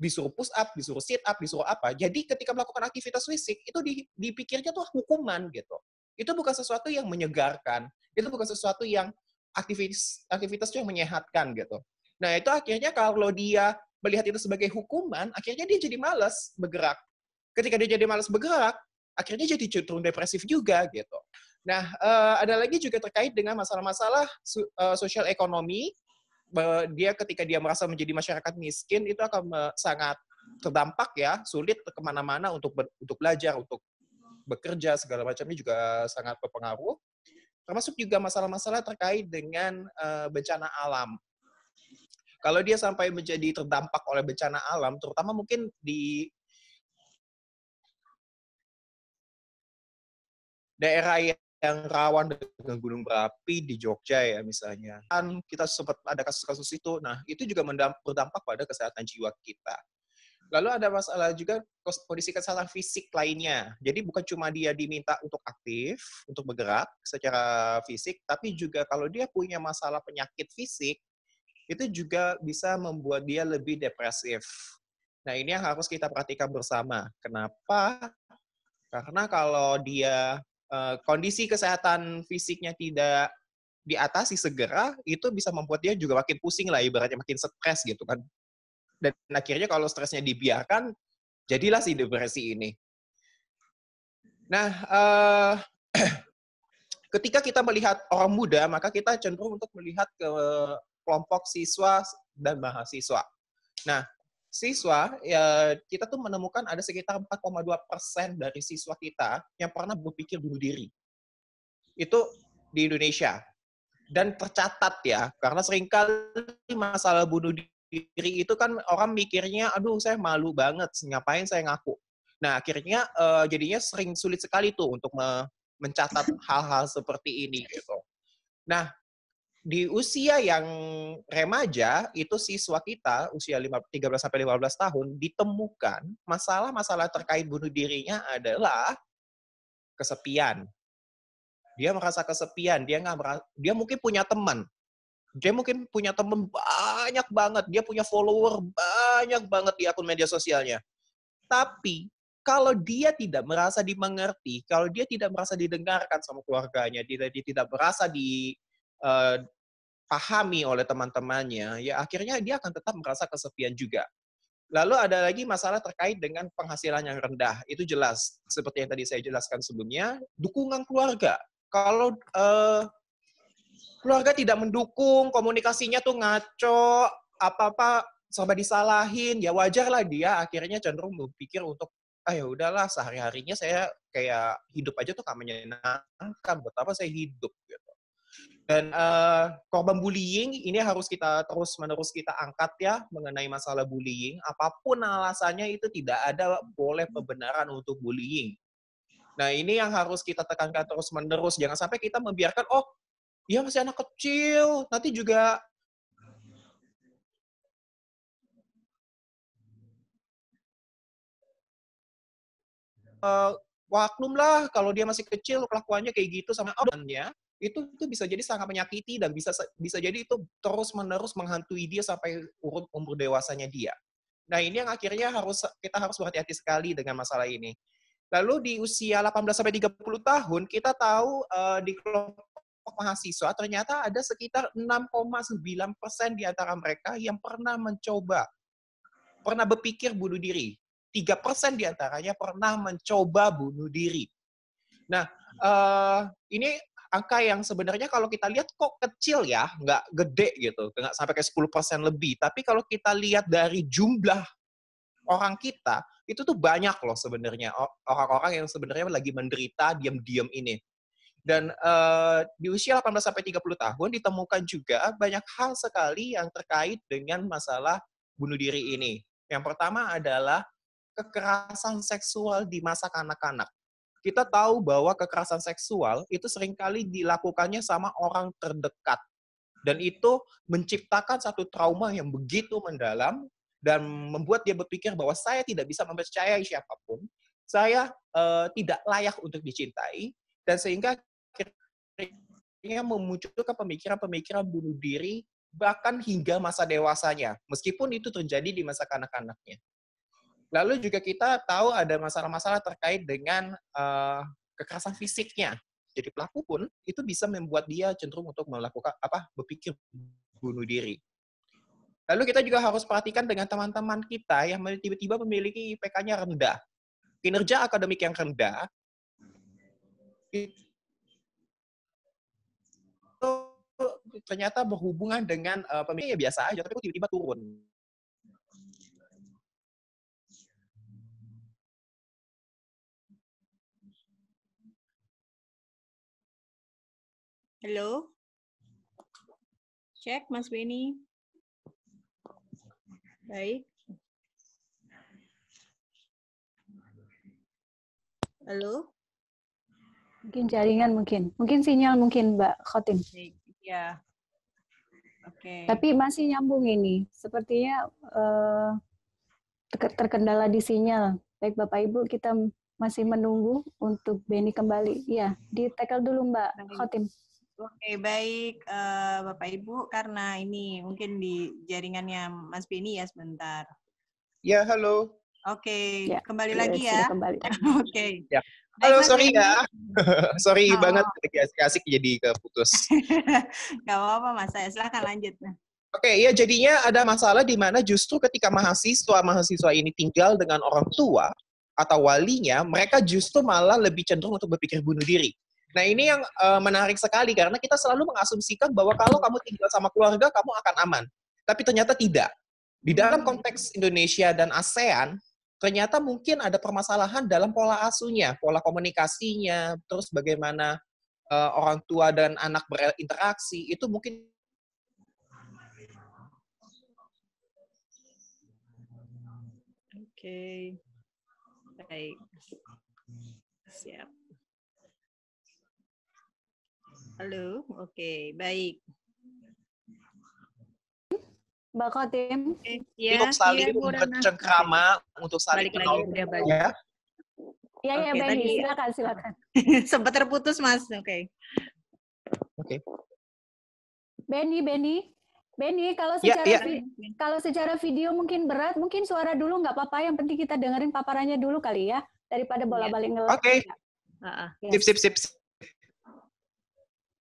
Disuruh push up, disuruh sit up, disuruh apa. Jadi ketika melakukan aktivitas fisik, itu dipikirnya tuh hukuman gitu. Itu bukan sesuatu yang menyegarkan. Itu bukan sesuatu yang aktivitas aktivitas yang menyehatkan gitu. Nah itu akhirnya kalau dia melihat itu sebagai hukuman, akhirnya dia jadi malas bergerak. Ketika dia jadi malas bergerak, akhirnya jadi cenderung depresif juga gitu. Nah, eh, ada lagi juga terkait dengan masalah-masalah eh, sosial ekonomi. Dia ketika dia merasa menjadi masyarakat miskin itu akan sangat terdampak ya, sulit kemana-mana untuk untuk belajar, untuk bekerja segala macamnya juga sangat berpengaruh. Termasuk juga masalah-masalah terkait dengan eh, bencana alam. Kalau dia sampai menjadi terdampak oleh bencana alam, terutama mungkin di daerah yang rawan dengan gunung berapi di Jogja ya misalnya. Kan kita sempat ada kasus-kasus itu. Nah, itu juga berdampak pada kesehatan jiwa kita. Lalu ada masalah juga kondisi kesehatan fisik lainnya. Jadi bukan cuma dia diminta untuk aktif, untuk bergerak secara fisik, tapi juga kalau dia punya masalah penyakit fisik, itu juga bisa membuat dia lebih depresif. Nah, ini yang harus kita perhatikan bersama. Kenapa? Karena kalau dia eh, kondisi kesehatan fisiknya tidak diatasi segera, itu bisa membuat dia juga makin pusing lah, ibaratnya makin stres gitu kan. Dan akhirnya kalau stresnya dibiarkan, jadilah si depresi ini. Nah, uh, ketika kita melihat orang muda, maka kita cenderung untuk melihat ke kelompok siswa dan mahasiswa. Nah, siswa ya kita tuh menemukan ada sekitar 4,2 persen dari siswa kita yang pernah berpikir bunuh diri. Itu di Indonesia dan tercatat ya karena seringkali masalah bunuh diri itu kan orang mikirnya aduh saya malu banget ngapain saya ngaku nah akhirnya uh, jadinya sering sulit sekali tuh untuk me mencatat hal-hal seperti ini gitu nah di usia yang remaja itu siswa kita usia tiga 13 sampai 15 tahun ditemukan masalah-masalah terkait bunuh dirinya adalah kesepian. Dia merasa kesepian, dia nggak merasa, dia mungkin punya teman. Dia mungkin punya teman banyak banget, dia punya follower banyak banget di akun media sosialnya. Tapi kalau dia tidak merasa dimengerti, kalau dia tidak merasa didengarkan sama keluarganya, dia, dia tidak merasa di Eh, pahami oleh teman-temannya, ya akhirnya dia akan tetap merasa kesepian juga. Lalu ada lagi masalah terkait dengan penghasilan yang rendah. Itu jelas, seperti yang tadi saya jelaskan sebelumnya, dukungan keluarga. Kalau uh, keluarga tidak mendukung, komunikasinya tuh ngaco, apa-apa sobat disalahin, ya wajarlah dia akhirnya cenderung berpikir untuk ah ya udahlah sehari-harinya saya kayak hidup aja tuh gak menyenangkan, buat apa saya hidup gitu. Dan uh, korban bullying ini harus kita terus menerus kita angkat ya mengenai masalah bullying. Apapun alasannya itu tidak ada boleh pembenaran untuk bullying. Nah ini yang harus kita tekankan terus menerus. Jangan sampai kita membiarkan oh ya masih anak kecil nanti juga uh, waklum lah kalau dia masih kecil kelakuannya kayak gitu sama orangnya. Oh, itu itu bisa jadi sangat menyakiti dan bisa bisa jadi itu terus menerus menghantui dia sampai urut umur dewasanya dia. Nah ini yang akhirnya harus kita harus berhati-hati sekali dengan masalah ini. Lalu di usia 18 sampai 30 tahun kita tahu uh, di kelompok mahasiswa ternyata ada sekitar 6,9 persen di antara mereka yang pernah mencoba pernah berpikir bunuh diri. 3 persen di antaranya pernah mencoba bunuh diri. Nah, uh, ini angka yang sebenarnya kalau kita lihat kok kecil ya, nggak gede gitu, nggak sampai kayak 10% lebih. Tapi kalau kita lihat dari jumlah orang kita, itu tuh banyak loh sebenarnya orang-orang yang sebenarnya lagi menderita diam-diam ini. Dan uh, di usia 18 sampai 30 tahun ditemukan juga banyak hal sekali yang terkait dengan masalah bunuh diri ini. Yang pertama adalah kekerasan seksual di masa kanak-kanak kita tahu bahwa kekerasan seksual itu seringkali dilakukannya sama orang terdekat. Dan itu menciptakan satu trauma yang begitu mendalam dan membuat dia berpikir bahwa saya tidak bisa mempercayai siapapun, saya uh, tidak layak untuk dicintai, dan sehingga akhirnya memunculkan pemikiran-pemikiran bunuh diri bahkan hingga masa dewasanya, meskipun itu terjadi di masa kanak-kanaknya. Lalu juga kita tahu ada masalah-masalah terkait dengan uh, kekerasan fisiknya. Jadi pelaku pun itu bisa membuat dia cenderung untuk melakukan apa berpikir bunuh diri. Lalu kita juga harus perhatikan dengan teman-teman kita yang tiba-tiba memiliki IPK-nya rendah. Kinerja akademik yang rendah itu ternyata berhubungan dengan uh, biasa aja, tapi tiba-tiba turun. Halo? Cek, Mas Benny. Baik. Halo? Mungkin jaringan mungkin. Mungkin sinyal mungkin, Mbak Khotim. Ya. Oke. Okay. Tapi masih nyambung ini. Sepertinya uh, terkendala di sinyal. Baik Bapak Ibu, kita masih menunggu untuk Benny kembali. Ya, di tackle dulu Mbak Khotim. Oke, baik uh, Bapak Ibu, karena ini mungkin di jaringannya Mas Beni ya sebentar. Ya, halo. Oke, ya, kembali ya, lagi ya. Kembali. Oke. okay. Ya. Halo, Baik, sorry ya. sorry oh. banget asik-asik jadi keputus. Gak apa-apa Mas, saya silahkan lanjut. Oke, okay, ya jadinya ada masalah di mana justru ketika mahasiswa mahasiswa ini tinggal dengan orang tua atau walinya, mereka justru malah lebih cenderung untuk berpikir bunuh diri Nah ini yang uh, menarik sekali karena kita selalu mengasumsikan bahwa kalau kamu tinggal sama keluarga kamu akan aman, tapi ternyata tidak. Di dalam konteks Indonesia dan ASEAN, ternyata mungkin ada permasalahan dalam pola asuhnya, pola komunikasinya, terus bagaimana uh, orang tua dan anak berinteraksi itu mungkin Oke. Okay. Baik. Siap. Halo, oke, okay, baik. Mbak Kotim. Okay, eh, ya, untuk saling ya, bercengkrama, untuk saling Balik menolong. Lagi, ya, iya, iya, ya, ya, okay, baik. Silakan, silakan. Sempat terputus, Mas. Oke. Okay. Oke. Okay. Benny, Benny. Benny, kalau iya, secara ya, ya. kalau secara video mungkin berat, mungkin suara dulu nggak apa-apa. Yang penting kita dengerin paparannya dulu kali ya, daripada bola-balik ngelak. Oke. Okay. Uh, yes. Sip, sip, sip, sip.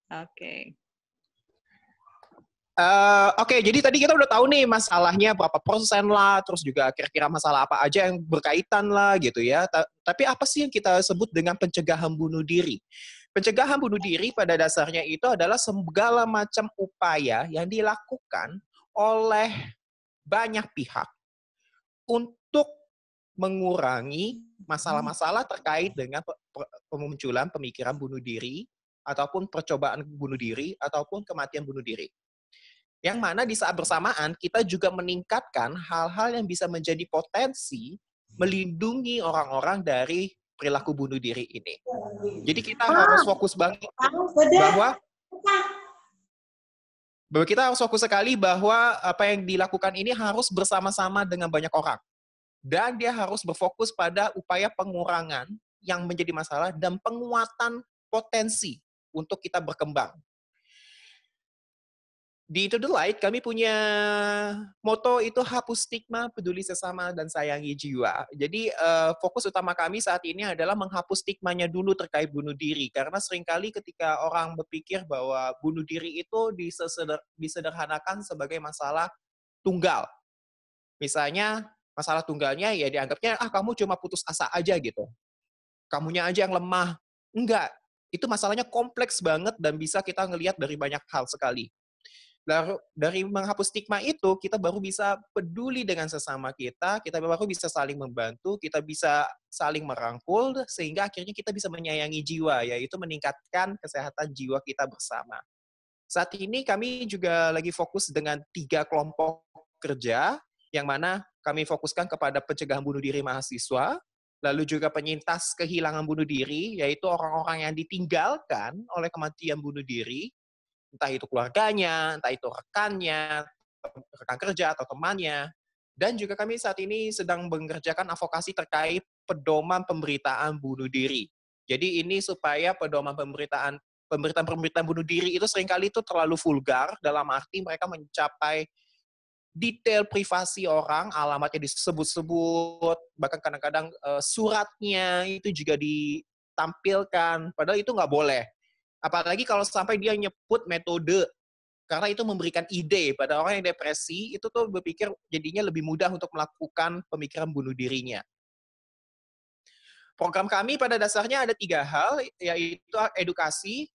Oke. Okay. Uh, eh, Oke, okay, jadi tadi kita udah tahu nih masalahnya berapa persen lah, terus juga kira-kira masalah apa aja yang berkaitan lah gitu ya. Ta tapi apa sih yang kita sebut dengan pencegahan bunuh diri? Pencegahan bunuh diri pada dasarnya itu adalah segala macam upaya yang dilakukan oleh banyak pihak untuk mengurangi masalah-masalah terkait dengan pemunculan pemikiran bunuh diri ataupun percobaan bunuh diri, ataupun kematian bunuh diri. Yang mana di saat bersamaan kita juga meningkatkan hal-hal yang bisa menjadi potensi melindungi orang-orang dari perilaku bunuh diri ini. Jadi kita ah, harus fokus banget ah, bahwa bahwa kita harus fokus sekali bahwa apa yang dilakukan ini harus bersama-sama dengan banyak orang. Dan dia harus berfokus pada upaya pengurangan yang menjadi masalah dan penguatan potensi untuk kita berkembang. Di To the Light, kami punya moto itu hapus stigma, peduli sesama, dan sayangi jiwa. Jadi eh, fokus utama kami saat ini adalah menghapus stigmanya dulu terkait bunuh diri. Karena seringkali ketika orang berpikir bahwa bunuh diri itu disederhanakan sebagai masalah tunggal. Misalnya masalah tunggalnya ya dianggapnya ah kamu cuma putus asa aja gitu. Kamunya aja yang lemah. Enggak, itu masalahnya kompleks banget dan bisa kita ngelihat dari banyak hal sekali. Lalu dari menghapus stigma itu kita baru bisa peduli dengan sesama kita, kita baru bisa saling membantu, kita bisa saling merangkul sehingga akhirnya kita bisa menyayangi jiwa yaitu meningkatkan kesehatan jiwa kita bersama. Saat ini kami juga lagi fokus dengan tiga kelompok kerja yang mana kami fokuskan kepada pencegahan bunuh diri mahasiswa, lalu juga penyintas kehilangan bunuh diri, yaitu orang-orang yang ditinggalkan oleh kematian bunuh diri, entah itu keluarganya, entah itu rekannya, rekan kerja atau temannya. Dan juga kami saat ini sedang mengerjakan advokasi terkait pedoman pemberitaan bunuh diri. Jadi ini supaya pedoman pemberitaan pemberitaan-pemberitaan bunuh diri itu seringkali itu terlalu vulgar dalam arti mereka mencapai detail privasi orang, alamatnya disebut-sebut, bahkan kadang-kadang uh, suratnya itu juga ditampilkan. Padahal itu nggak boleh. Apalagi kalau sampai dia nyebut metode, karena itu memberikan ide pada orang yang depresi, itu tuh berpikir jadinya lebih mudah untuk melakukan pemikiran bunuh dirinya. Program kami pada dasarnya ada tiga hal, yaitu edukasi,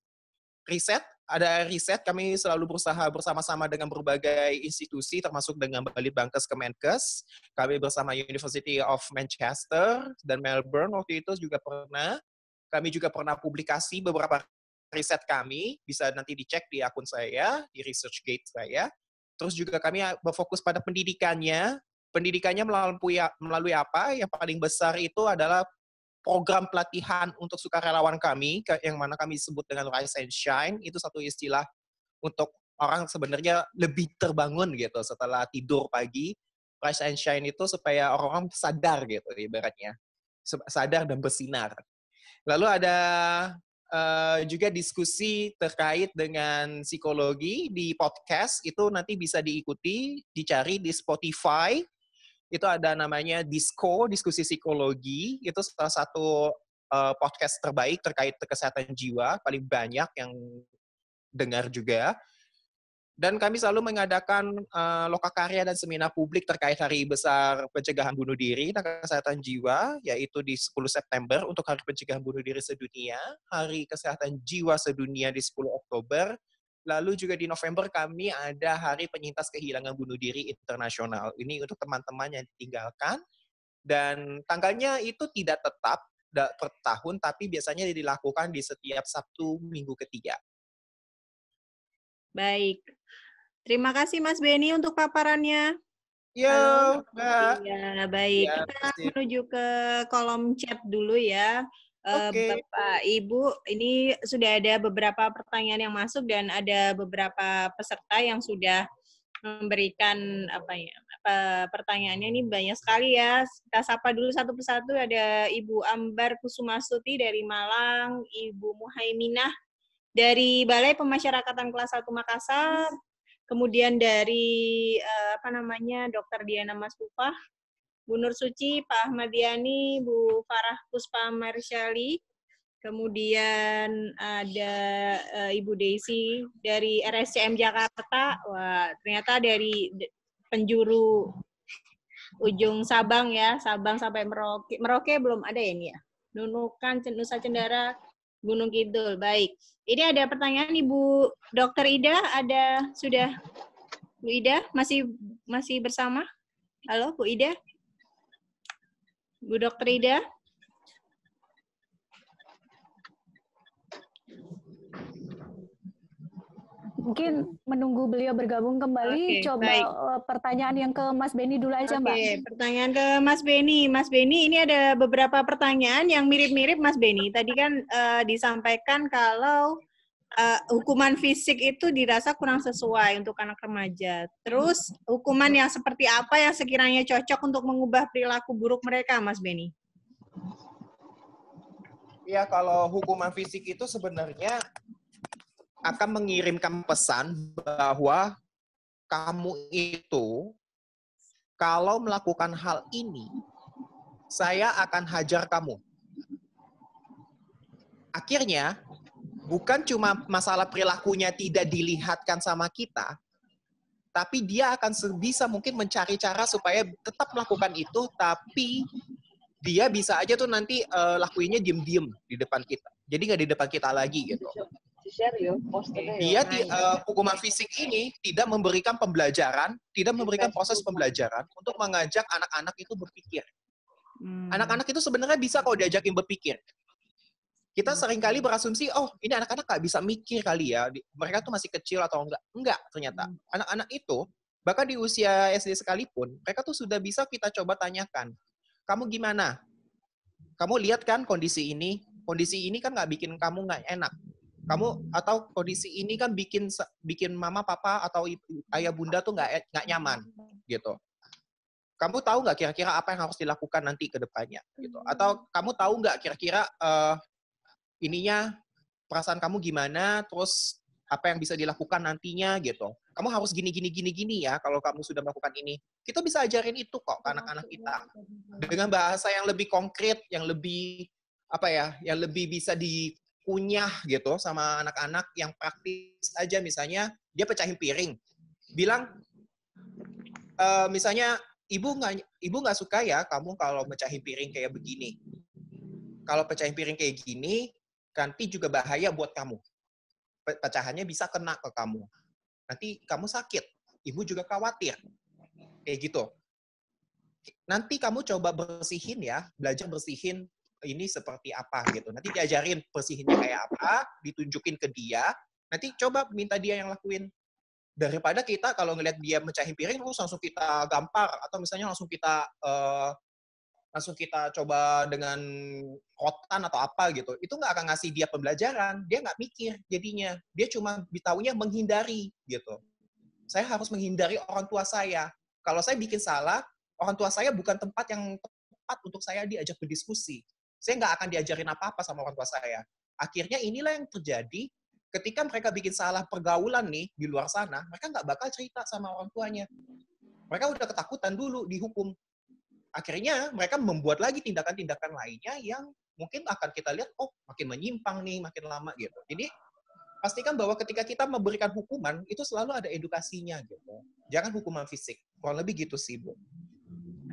riset, ada riset kami selalu berusaha bersama-sama dengan berbagai institusi termasuk dengan Balitbangkes Kemenkes. Kami bersama University of Manchester dan Melbourne waktu itu juga pernah. Kami juga pernah publikasi beberapa riset kami, bisa nanti dicek di akun saya, di ResearchGate saya. Terus juga kami ah, berfokus pada pendidikannya. Pendidikannya melalui apa? Yang paling besar itu adalah program pelatihan untuk sukarelawan kami, yang mana kami sebut dengan Rise and Shine, itu satu istilah untuk orang sebenarnya lebih terbangun gitu setelah tidur pagi. Rise and Shine itu supaya orang-orang sadar gitu ibaratnya. Sadar dan bersinar. Lalu ada uh, juga diskusi terkait dengan psikologi di podcast, itu nanti bisa diikuti, dicari di Spotify, itu ada namanya Disco, diskusi psikologi. Itu salah satu uh, podcast terbaik terkait kesehatan jiwa, paling banyak yang dengar juga. Dan kami selalu mengadakan uh, eh, lokakarya dan seminar publik terkait hari besar pencegahan bunuh diri dan kesehatan jiwa, yaitu di 10 September untuk hari pencegahan bunuh diri sedunia, hari kesehatan jiwa sedunia di 10 Oktober, Lalu juga di November kami ada Hari Penyintas Kehilangan Bunuh Diri Internasional. Ini untuk teman-teman yang ditinggalkan. Dan tanggalnya itu tidak tetap per tahun, tapi biasanya dilakukan di setiap Sabtu minggu ketiga. Baik. Terima kasih Mas Beni untuk paparannya. Ya, Mbak. Ya, baik. Ya, Kita menuju ke kolom chat dulu ya. Eh, okay. Bapak Ibu, ini sudah ada beberapa pertanyaan yang masuk dan ada beberapa peserta yang sudah memberikan apa ya apa, pertanyaannya ini banyak sekali ya. Kita sapa dulu satu persatu ada Ibu Ambar Kusumasuti dari Malang, Ibu Muhaiminah dari Balai Pemasyarakatan Kelas 1 Makassar, kemudian dari eh, apa namanya Dokter Diana Mas Bu Nur Suci, Pak Ahmad Yani, Bu Farah Puspa Marsyali, kemudian ada uh, Ibu Desi dari RSCM Jakarta. Wah, ternyata dari penjuru ujung Sabang ya, Sabang sampai Merauke. Merauke belum ada ya ini ya? Nunukan, Nusa Cendara, Gunung Kidul. Baik. Ini ada pertanyaan Ibu Dokter Ida, ada sudah Bu Ida masih masih bersama? Halo Bu Ida? Bu Dokter Ida? Mungkin menunggu beliau bergabung kembali, okay, coba baik. Eh, pertanyaan yang ke Mas Beni dulu aja, okay, Mbak. pertanyaan ke Mas Beni. Mas Beni, ini ada beberapa pertanyaan yang mirip-mirip Mas Beni. Tadi kan uh, disampaikan kalau uh, hukuman fisik itu dirasa kurang sesuai untuk anak remaja. Terus hukuman yang seperti apa yang sekiranya cocok untuk mengubah perilaku buruk mereka, Mas Beni? Ya, kalau hukuman fisik itu sebenarnya akan mengirimkan pesan bahwa kamu itu kalau melakukan hal ini, saya akan hajar kamu. Akhirnya, bukan cuma masalah perilakunya tidak dilihatkan sama kita, tapi dia akan sebisa mungkin mencari cara supaya tetap melakukan itu, tapi dia bisa aja tuh nanti uh, lakuinnya diem-diem di depan kita. Jadi nggak di depan kita lagi gitu. Dia di, uh, hukuman fisik ini tidak memberikan pembelajaran, tidak memberikan proses pembelajaran untuk mengajak anak-anak itu berpikir. Hmm. Anak-anak hmm. itu sebenarnya bisa kalau diajakin berpikir kita seringkali berasumsi, oh ini anak-anak gak bisa mikir kali ya, mereka tuh masih kecil atau enggak. Enggak ternyata. Hmm. Anak-anak itu, bahkan di usia SD sekalipun, mereka tuh sudah bisa kita coba tanyakan, kamu gimana? Kamu lihat kan kondisi ini, kondisi ini kan gak bikin kamu gak enak. Kamu atau kondisi ini kan bikin bikin mama, papa atau ibu, ayah bunda tuh nggak e, nggak nyaman gitu kamu tahu nggak kira-kira apa yang harus dilakukan nanti ke depannya gitu hmm. atau kamu tahu nggak kira-kira uh, ininya perasaan kamu gimana, terus apa yang bisa dilakukan nantinya gitu. Kamu harus gini gini gini gini ya kalau kamu sudah melakukan ini. Kita bisa ajarin itu kok ke anak-anak kita dengan bahasa yang lebih konkret, yang lebih apa ya, yang lebih bisa dikunyah gitu sama anak-anak yang praktis aja misalnya dia pecahin piring. Bilang e, misalnya ibu nggak ibu nggak suka ya kamu kalau pecahin piring kayak begini. Kalau pecahin piring kayak gini, nanti juga bahaya buat kamu. Pecahannya bisa kena ke kamu. Nanti kamu sakit, ibu juga khawatir. Kayak gitu. Nanti kamu coba bersihin ya, belajar bersihin ini seperti apa gitu. Nanti diajarin bersihinnya kayak apa, ditunjukin ke dia. Nanti coba minta dia yang lakuin. Daripada kita kalau ngelihat dia mecahin piring, terus langsung kita gampar atau misalnya langsung kita uh, langsung kita coba dengan kotan atau apa gitu, itu nggak akan ngasih dia pembelajaran, dia nggak mikir jadinya. Dia cuma ditahunya menghindari gitu. Saya harus menghindari orang tua saya. Kalau saya bikin salah, orang tua saya bukan tempat yang tepat untuk saya diajak berdiskusi. Saya nggak akan diajarin apa-apa sama orang tua saya. Akhirnya inilah yang terjadi ketika mereka bikin salah pergaulan nih di luar sana, mereka nggak bakal cerita sama orang tuanya. Mereka udah ketakutan dulu dihukum akhirnya mereka membuat lagi tindakan-tindakan lainnya yang mungkin akan kita lihat, oh makin menyimpang nih, makin lama gitu. Jadi pastikan bahwa ketika kita memberikan hukuman itu selalu ada edukasinya gitu. Jangan hukuman fisik. Kurang lebih gitu sih, Bu.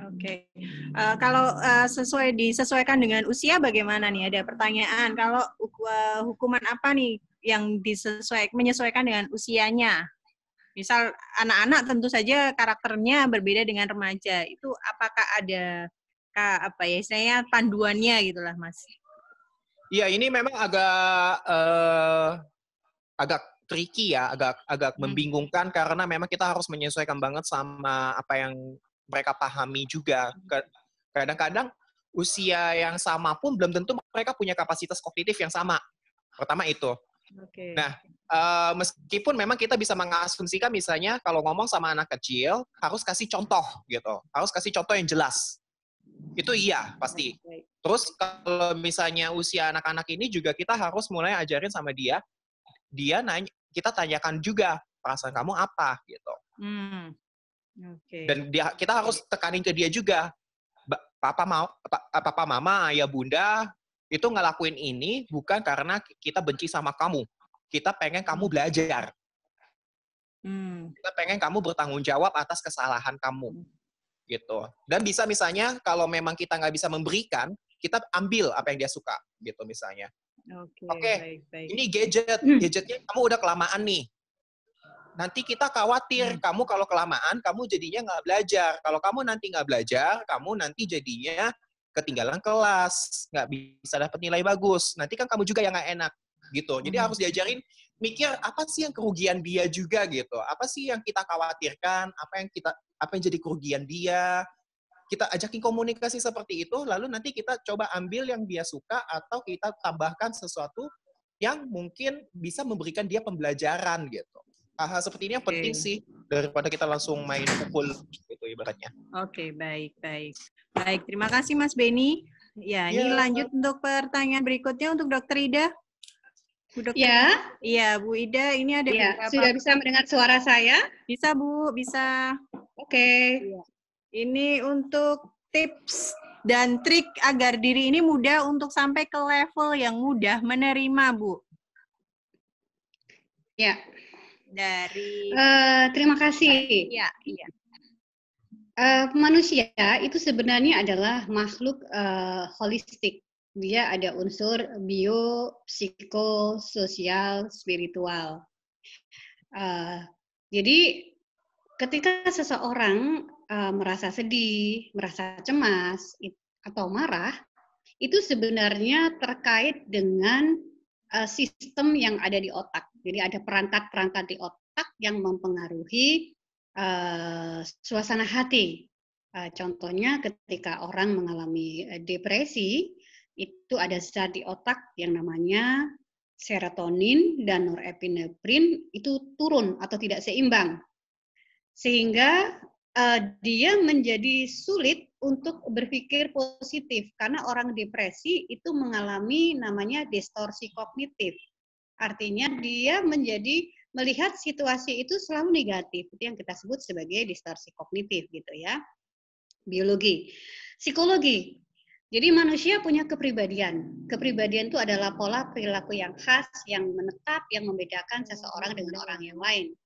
Oke, okay. uh, eh, kalau uh, sesuai disesuaikan dengan usia bagaimana nih? Ada pertanyaan. Kalau uh, hukuman apa nih yang disesuaikan menyesuaikan dengan usianya? Misal anak-anak tentu saja karakternya berbeda dengan remaja. Itu apakah ada apa ya istilahnya panduannya gitulah, Mas? Iya, ini memang agak uh, agak tricky ya, agak agak hmm. membingungkan karena memang kita harus menyesuaikan banget sama apa yang mereka pahami juga. Kadang-kadang usia yang sama pun belum tentu mereka punya kapasitas kognitif yang sama. Pertama itu. Okay. Nah, uh, meskipun memang kita bisa mengasumsikan misalnya kalau ngomong sama anak kecil harus kasih contoh gitu, harus kasih contoh yang jelas. Itu iya pasti. Terus kalau misalnya usia anak-anak ini juga kita harus mulai ajarin sama dia, dia nanya, kita tanyakan juga perasaan kamu apa gitu. Hmm. Okay. Dan dia kita harus tekanin ke dia juga. Papa mau papa mama, ayah bunda itu ngelakuin ini bukan karena kita benci sama kamu. Kita pengen kamu hmm. belajar. Hmm. Kita pengen kamu bertanggung jawab atas kesalahan kamu. Hmm. Gitu. Dan bisa misalnya kalau memang kita nggak bisa memberikan, kita ambil apa yang dia suka gitu misalnya. Oke. Okay, okay. Ini gadget, hmm. gadgetnya kamu udah kelamaan nih. Nanti kita khawatir hmm. kamu kalau kelamaan kamu jadinya nggak belajar. Kalau kamu nanti nggak belajar, kamu nanti jadinya ketinggalan kelas, nggak bisa dapat nilai bagus. Nanti kan kamu juga yang nggak enak gitu. Jadi hmm. harus diajarin mikir apa sih yang kerugian dia juga gitu. Apa sih yang kita khawatirkan, apa yang kita apa yang jadi kerugian dia. Kita ajakin komunikasi seperti itu, lalu nanti kita coba ambil yang dia suka atau kita tambahkan sesuatu yang mungkin bisa memberikan dia pembelajaran gitu hal seperti ini yang okay. penting sih daripada kita langsung main pukul gitu ibaratnya. Oke, okay, baik, baik. Baik, terima kasih Mas Beni. Ya, ya, ini iya. lanjut untuk pertanyaan berikutnya untuk Dokter Ida. Bu Dokter. Ya. Iya, Bu Ida, ini ada ya, beberapa. Sudah bisa mendengar suara saya? Bisa, Bu, bisa. Oke. Okay. Ya. Ini untuk tips dan trik agar diri ini mudah untuk sampai ke level yang mudah menerima, Bu. Ya, dari uh, terima kasih. ya, ya. Uh, manusia itu sebenarnya adalah makhluk uh, holistik. Dia ada unsur bio, psiko, sosial, spiritual. Uh, jadi ketika seseorang uh, merasa sedih, merasa cemas atau marah, itu sebenarnya terkait dengan uh, sistem yang ada di otak. Jadi ada perangkat-perangkat di otak yang mempengaruhi uh, suasana hati. Uh, contohnya ketika orang mengalami eh, depresi, itu ada zat di otak yang namanya serotonin dan norepinefrin itu turun atau tidak seimbang. Sehingga uh, dia menjadi sulit untuk berpikir positif karena orang depresi itu mengalami namanya distorsi kognitif. Artinya dia menjadi melihat situasi itu selalu negatif. Itu yang kita sebut sebagai distorsi kognitif gitu ya. Biologi. Psikologi. Jadi manusia punya kepribadian. Kepribadian itu adalah pola perilaku yang khas, yang menetap, yang membedakan seseorang dengan orang yang lain.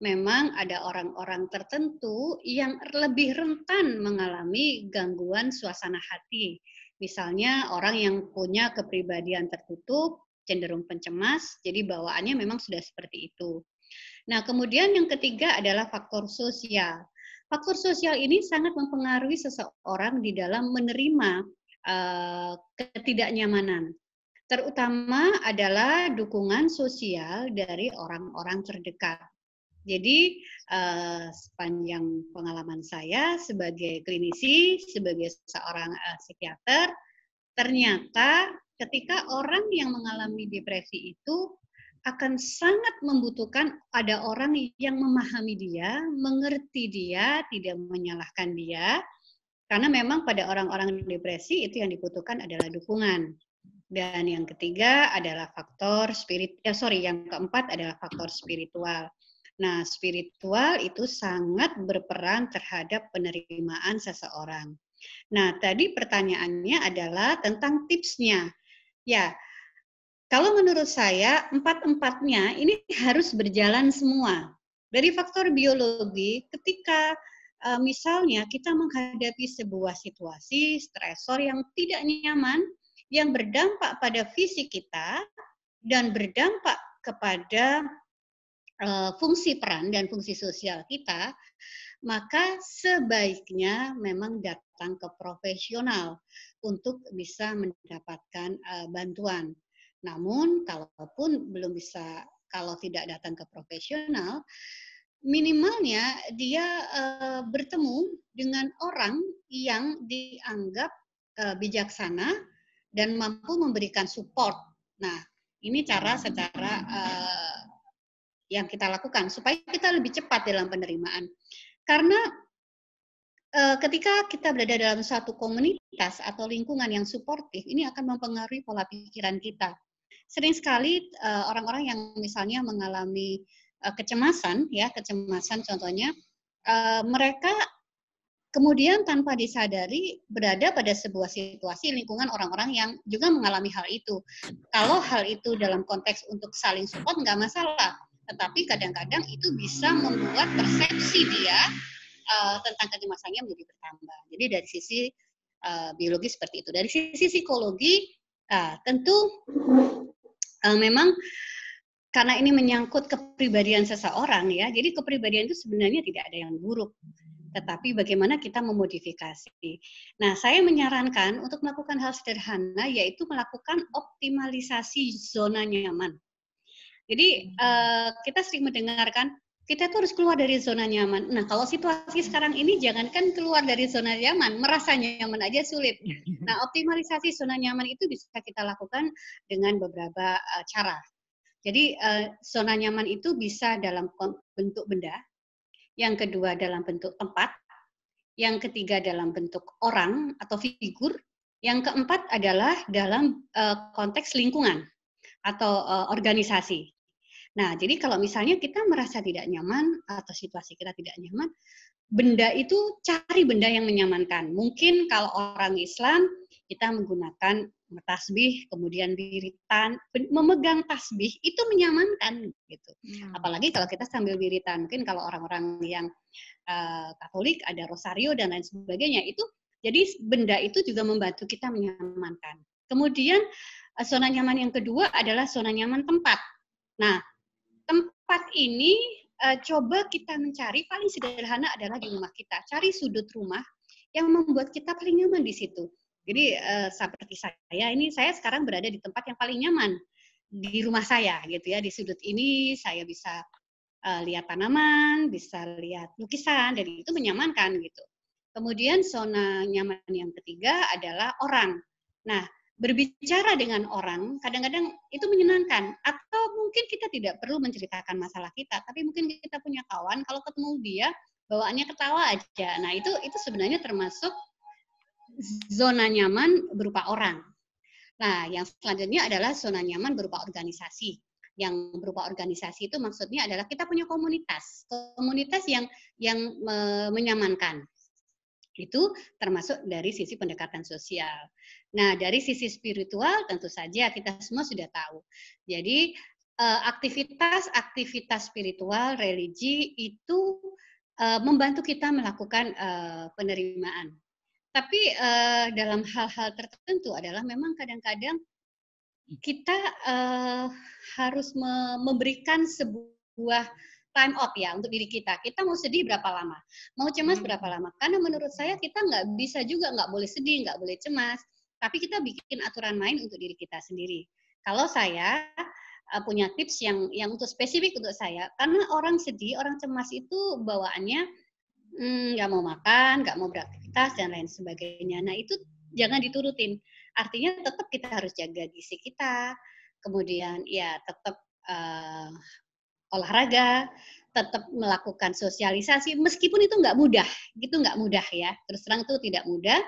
Memang ada orang-orang tertentu yang lebih rentan mengalami gangguan suasana hati. Misalnya orang yang punya kepribadian tertutup, cenderung pencemas, jadi bawaannya memang sudah seperti itu. Nah, kemudian yang ketiga adalah faktor sosial. Faktor sosial ini sangat mempengaruhi seseorang di dalam menerima uh, ketidaknyamanan. Terutama adalah dukungan sosial dari orang-orang terdekat. Jadi uh, sepanjang pengalaman saya sebagai klinisi, sebagai seorang uh, psikiater, ternyata ketika orang yang mengalami depresi itu akan sangat membutuhkan ada orang yang memahami dia, mengerti dia, tidak menyalahkan dia. Karena memang pada orang-orang depresi itu yang dibutuhkan adalah dukungan. Dan yang ketiga adalah faktor spirit, ya sorry, yang keempat adalah faktor spiritual. Nah, spiritual itu sangat berperan terhadap penerimaan seseorang. Nah, tadi pertanyaannya adalah tentang tipsnya. Ya, kalau menurut saya empat-empatnya ini harus berjalan semua. Dari faktor biologi, ketika eh, misalnya kita menghadapi sebuah situasi stresor yang tidak nyaman, yang berdampak pada fisik kita dan berdampak kepada eh, fungsi peran dan fungsi sosial kita, maka sebaiknya memang dat datang ke profesional untuk bisa mendapatkan uh, bantuan. Namun, kalaupun belum bisa, kalau tidak datang ke profesional, minimalnya dia uh, bertemu dengan orang yang dianggap uh, bijaksana dan mampu memberikan support. Nah, ini cara secara uh, yang kita lakukan supaya kita lebih cepat dalam penerimaan. Karena Eh, ketika kita berada dalam satu komunitas atau lingkungan yang suportif, ini akan mempengaruhi pola pikiran kita. Sering sekali eh, orang-orang yang misalnya mengalami eh, kecemasan, ya kecemasan contohnya, mereka kemudian tanpa disadari berada pada sebuah situasi lingkungan orang-orang yang juga mengalami hal itu. Kalau hal itu dalam konteks untuk saling support nggak masalah, tetapi kadang-kadang itu bisa membuat persepsi dia Eh, tentang kaki masangnya menjadi bertambah. Jadi dari sisi uh, biologi seperti itu. Dari sisi psikologi, uh, tentu uh, memang karena ini menyangkut kepribadian seseorang ya, jadi kepribadian itu sebenarnya tidak ada yang buruk, tetapi bagaimana kita memodifikasi. Nah, saya menyarankan untuk melakukan hal sederhana yaitu melakukan optimalisasi zona nyaman. Jadi kita sering mendengarkan kita tuh harus keluar dari zona nyaman. Nah, kalau situasi sekarang ini jangankan keluar dari zona nyaman, merasa nyaman aja sulit. Nah, optimalisasi zona nyaman itu bisa kita lakukan dengan beberapa uh, cara. Jadi, uh, zona nyaman itu bisa dalam bentuk benda, yang kedua dalam bentuk tempat, yang ketiga dalam bentuk orang atau figur, yang keempat adalah dalam uh, konteks lingkungan atau uh, organisasi. Nah, jadi kalau misalnya kita merasa tidak nyaman atau situasi kita tidak nyaman, benda itu cari benda yang menyamankan. Mungkin kalau orang Islam kita menggunakan tasbih, kemudian wiritan, memegang tasbih itu menyamankan gitu. Hmm. Apalagi kalau kita sambil wiritan, mungkin kalau orang-orang yang uh, Katolik ada rosario dan lain sebagainya itu, jadi benda itu juga membantu kita menyamankan. Kemudian eh, zona nyaman yang kedua adalah zona nyaman tempat. Nah, tempat ini uh, coba kita mencari paling sederhana adalah di rumah kita. Cari sudut rumah yang membuat kita paling nyaman di situ. Jadi uh, seperti saya ini saya sekarang berada di tempat yang paling nyaman di rumah saya gitu ya. Di sudut ini saya bisa uh, lihat tanaman, bisa lihat lukisan dan itu menyamankan gitu. Kemudian zona nyaman yang ketiga adalah orang. Nah, berbicara dengan orang kadang-kadang itu menyenangkan atau mungkin kita tidak perlu menceritakan masalah kita tapi mungkin kita punya kawan kalau ketemu dia bawaannya ketawa aja nah itu itu sebenarnya termasuk zona nyaman berupa orang nah yang selanjutnya adalah zona nyaman berupa organisasi yang berupa organisasi itu maksudnya adalah kita punya komunitas komunitas yang yang menyamankan itu termasuk dari sisi pendekatan sosial. Nah, dari sisi spiritual tentu saja kita semua sudah tahu. Jadi eh, aktivitas-aktivitas spiritual, religi itu eh, membantu kita melakukan eh, penerimaan. Tapi dalam hal-hal tertentu adalah memang kadang-kadang kita harus memberikan sebuah time out ya untuk diri kita. Kita mau sedih berapa lama, mau cemas hmm. berapa lama. Karena menurut saya kita nggak bisa juga nggak boleh sedih, nggak boleh cemas. Tapi kita bikin aturan main untuk diri kita sendiri. Kalau saya eh, punya tips yang yang untuk spesifik untuk saya, karena orang sedih, orang cemas itu bawaannya hmm, nggak hmm, mau makan, nggak mau beraktivitas dan lain sebagainya. Nah itu jangan diturutin. Artinya tetap kita harus jaga gizi kita, kemudian ya tetap uh, olahraga, tetap melakukan sosialisasi meskipun itu nggak mudah, gitu nggak mudah ya. Terus terang itu tidak mudah.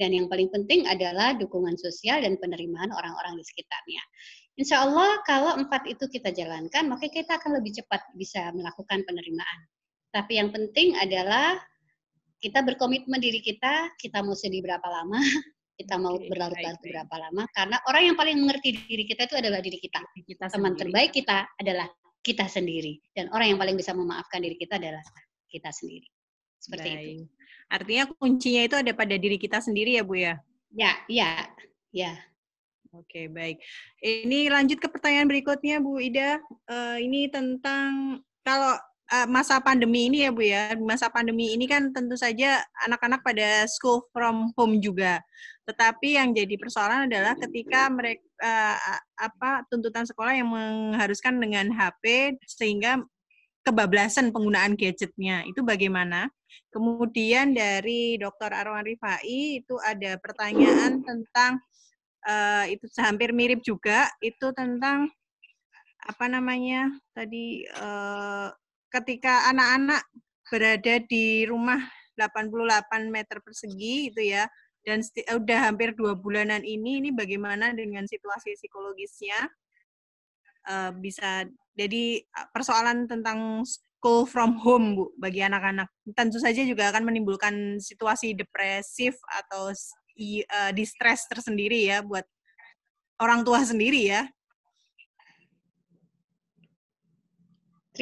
Dan yang paling penting adalah dukungan sosial dan penerimaan orang-orang di sekitarnya. Insya Allah kalau empat itu kita jalankan, maka kita akan lebih cepat bisa melakukan penerimaan. Tapi yang penting adalah kita berkomitmen diri kita, kita mau sedih berapa lama, kita mau berlarut-larut berapa lama karena orang yang paling mengerti diri kita itu adalah diri kita, kita teman sendiri. terbaik kita adalah kita sendiri. Dan orang yang paling bisa memaafkan diri kita adalah kita sendiri. Seperti Baik. itu. Artinya kuncinya itu ada pada diri kita sendiri ya, Bu ya? Ya, ya. ya. Oke, okay, baik. Ini lanjut ke pertanyaan berikutnya, Bu Ida. Uh, ini tentang kalau Eh, masa pandemi ini ya Bu ya, masa pandemi ini kan tentu saja anak-anak pada school from home juga. Tetapi yang jadi persoalan adalah ketika mereka eh, uh, apa tuntutan sekolah yang mengharuskan dengan HP sehingga kebablasan penggunaan gadgetnya itu bagaimana? Kemudian dari Dr. Arwan Rifai itu ada pertanyaan tentang uh, itu hampir mirip juga itu tentang apa namanya tadi uh, ketika anak-anak berada di rumah 88 meter persegi itu ya dan eh, udah hampir dua bulanan ini ini bagaimana dengan situasi psikologisnya uh, bisa jadi eh, persoalan tentang school from home bu bagi anak-anak tentu saja juga akan menimbulkan situasi depresif atau uh, distress tersendiri ya buat orang tua sendiri ya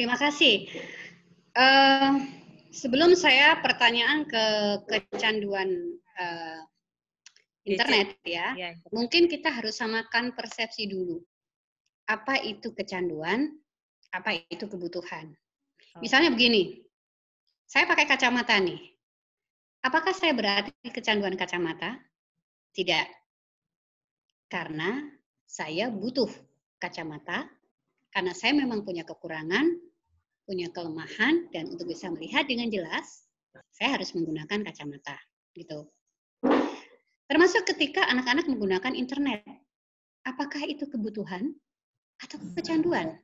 terima kasih. Uh, sebelum saya pertanyaan ke kecanduan uh, internet ya, ya, mungkin kita harus samakan persepsi dulu. Apa itu kecanduan? Apa itu kebutuhan? Oh. Misalnya begini, saya pakai kacamata nih. Apakah saya berarti kecanduan kacamata? Tidak. Karena saya butuh kacamata, karena saya memang punya kekurangan, punya kelemahan dan untuk bisa melihat dengan jelas, saya harus menggunakan kacamata gitu. Termasuk ketika anak-anak menggunakan internet. Apakah itu kebutuhan atau kecanduan?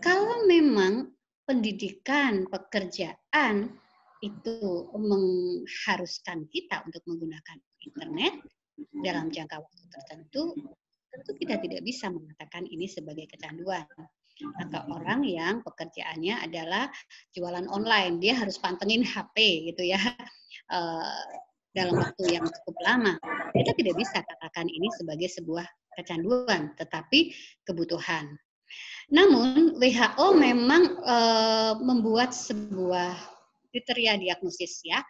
Kalau memang pendidikan, pekerjaan itu mengharuskan kita untuk menggunakan internet dalam jangka waktu tertentu, tentu kita tidak bisa mengatakan ini sebagai kecanduan atau orang yang pekerjaannya adalah jualan online dia harus pantengin HP gitu ya eh, dalam waktu yang cukup lama kita tidak bisa katakan ini sebagai sebuah kecanduan tetapi kebutuhan namun WHO memang e, membuat sebuah kriteria diagnosis ya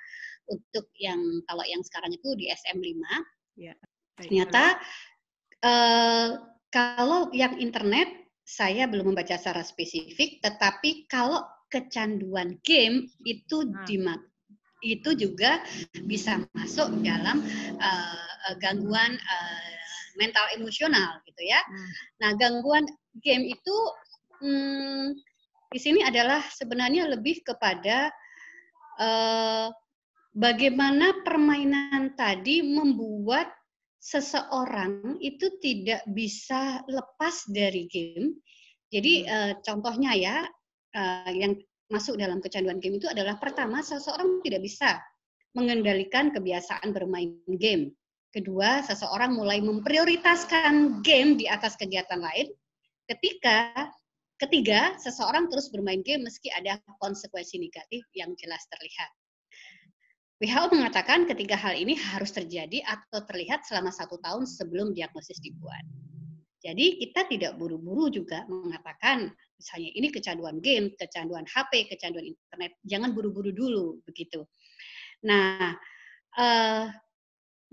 untuk yang kalau yang sekarang itu di SM5 ya, ternyata e, kalau yang internet saya belum membaca secara spesifik, tetapi kalau kecanduan game itu hmm. dimak itu juga bisa masuk dalam uh, gangguan uh, mental emosional gitu ya. Hmm. Nah gangguan game itu hmm, di sini adalah sebenarnya lebih kepada uh, bagaimana permainan tadi membuat seseorang itu tidak bisa lepas dari game. Jadi uh, contohnya ya uh, yang masuk dalam kecanduan game itu adalah pertama seseorang tidak bisa mengendalikan kebiasaan bermain game. Kedua, seseorang mulai memprioritaskan game di atas kegiatan lain. Ketika ketiga, seseorang terus bermain game meski ada konsekuensi negatif yang jelas terlihat. WHO mengatakan ketiga hal ini harus terjadi atau terlihat selama satu tahun sebelum diagnosis dibuat. Jadi kita tidak buru-buru juga mengatakan misalnya ini kecanduan game, kecanduan HP, kecanduan internet, jangan buru-buru dulu begitu. Nah, eh,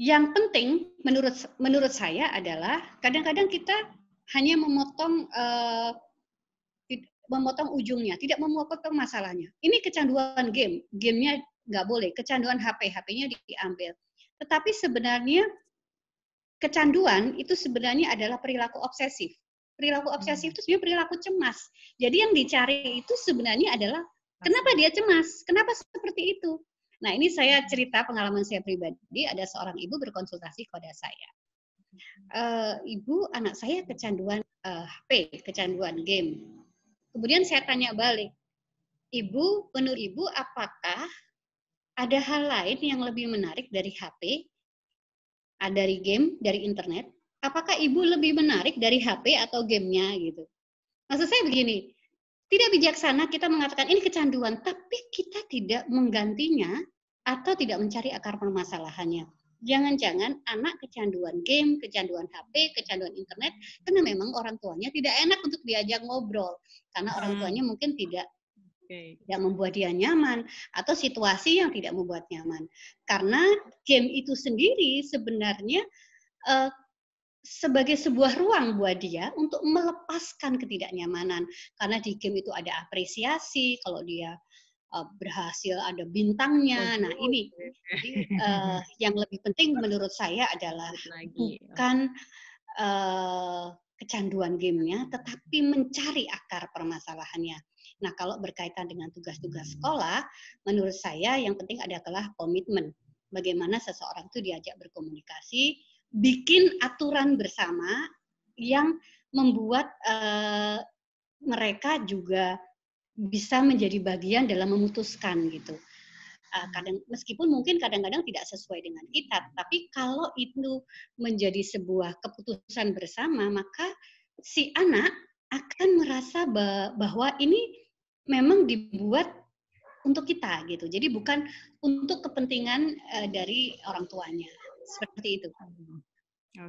yang penting menurut menurut saya adalah kadang-kadang kita hanya memotong eh, memotong ujungnya, tidak memotong masalahnya. Ini kecanduan game, gamenya nggak boleh. Kecanduan HP, HP-nya diambil. Tetapi sebenarnya kecanduan itu sebenarnya adalah perilaku obsesif. Perilaku obsesif hmm. itu sebenarnya perilaku cemas. Jadi yang dicari itu sebenarnya adalah kenapa dia cemas, kenapa seperti itu. Nah ini saya cerita pengalaman saya pribadi, ada seorang ibu berkonsultasi kepada saya. E, ibu, anak saya kecanduan e, eh, HP, kecanduan game. Kemudian saya tanya balik, ibu, menurut ibu apakah ada hal lain yang lebih menarik dari HP, ah, dari game, dari internet? Apakah ibu lebih menarik dari HP atau gamenya gitu? Maksud saya begini, tidak bijaksana kita mengatakan ini kecanduan, tapi kita tidak menggantinya atau tidak mencari akar permasalahannya. Jangan-jangan anak kecanduan game, kecanduan HP, kecanduan internet, karena memang orang tuanya tidak enak untuk diajak ngobrol. Karena orang hmm. tuanya mungkin tidak okay. tidak membuat dia nyaman atau situasi yang tidak membuat nyaman karena game itu sendiri sebenarnya uh, sebagai sebuah ruang buat dia untuk melepaskan ketidaknyamanan karena di game itu ada apresiasi kalau dia eh, berhasil ada bintangnya nah ini uh, yang lebih penting menurut saya adalah bukan uh, kecanduan gamenya tetapi mencari akar permasalahannya Nah, kalau berkaitan dengan tugas-tugas sekolah, menurut saya yang penting adalah komitmen. Bagaimana seseorang itu diajak berkomunikasi, bikin aturan bersama yang membuat uh, mereka juga bisa menjadi bagian dalam memutuskan gitu. Eh, hmm. kadang meskipun mungkin kadang-kadang tidak sesuai dengan kita, tapi kalau itu menjadi sebuah keputusan bersama, maka si anak akan merasa bahwa ini memang dibuat untuk kita gitu. Jadi bukan untuk kepentingan uh, dari orang tuanya. Seperti itu. Hmm. Oke,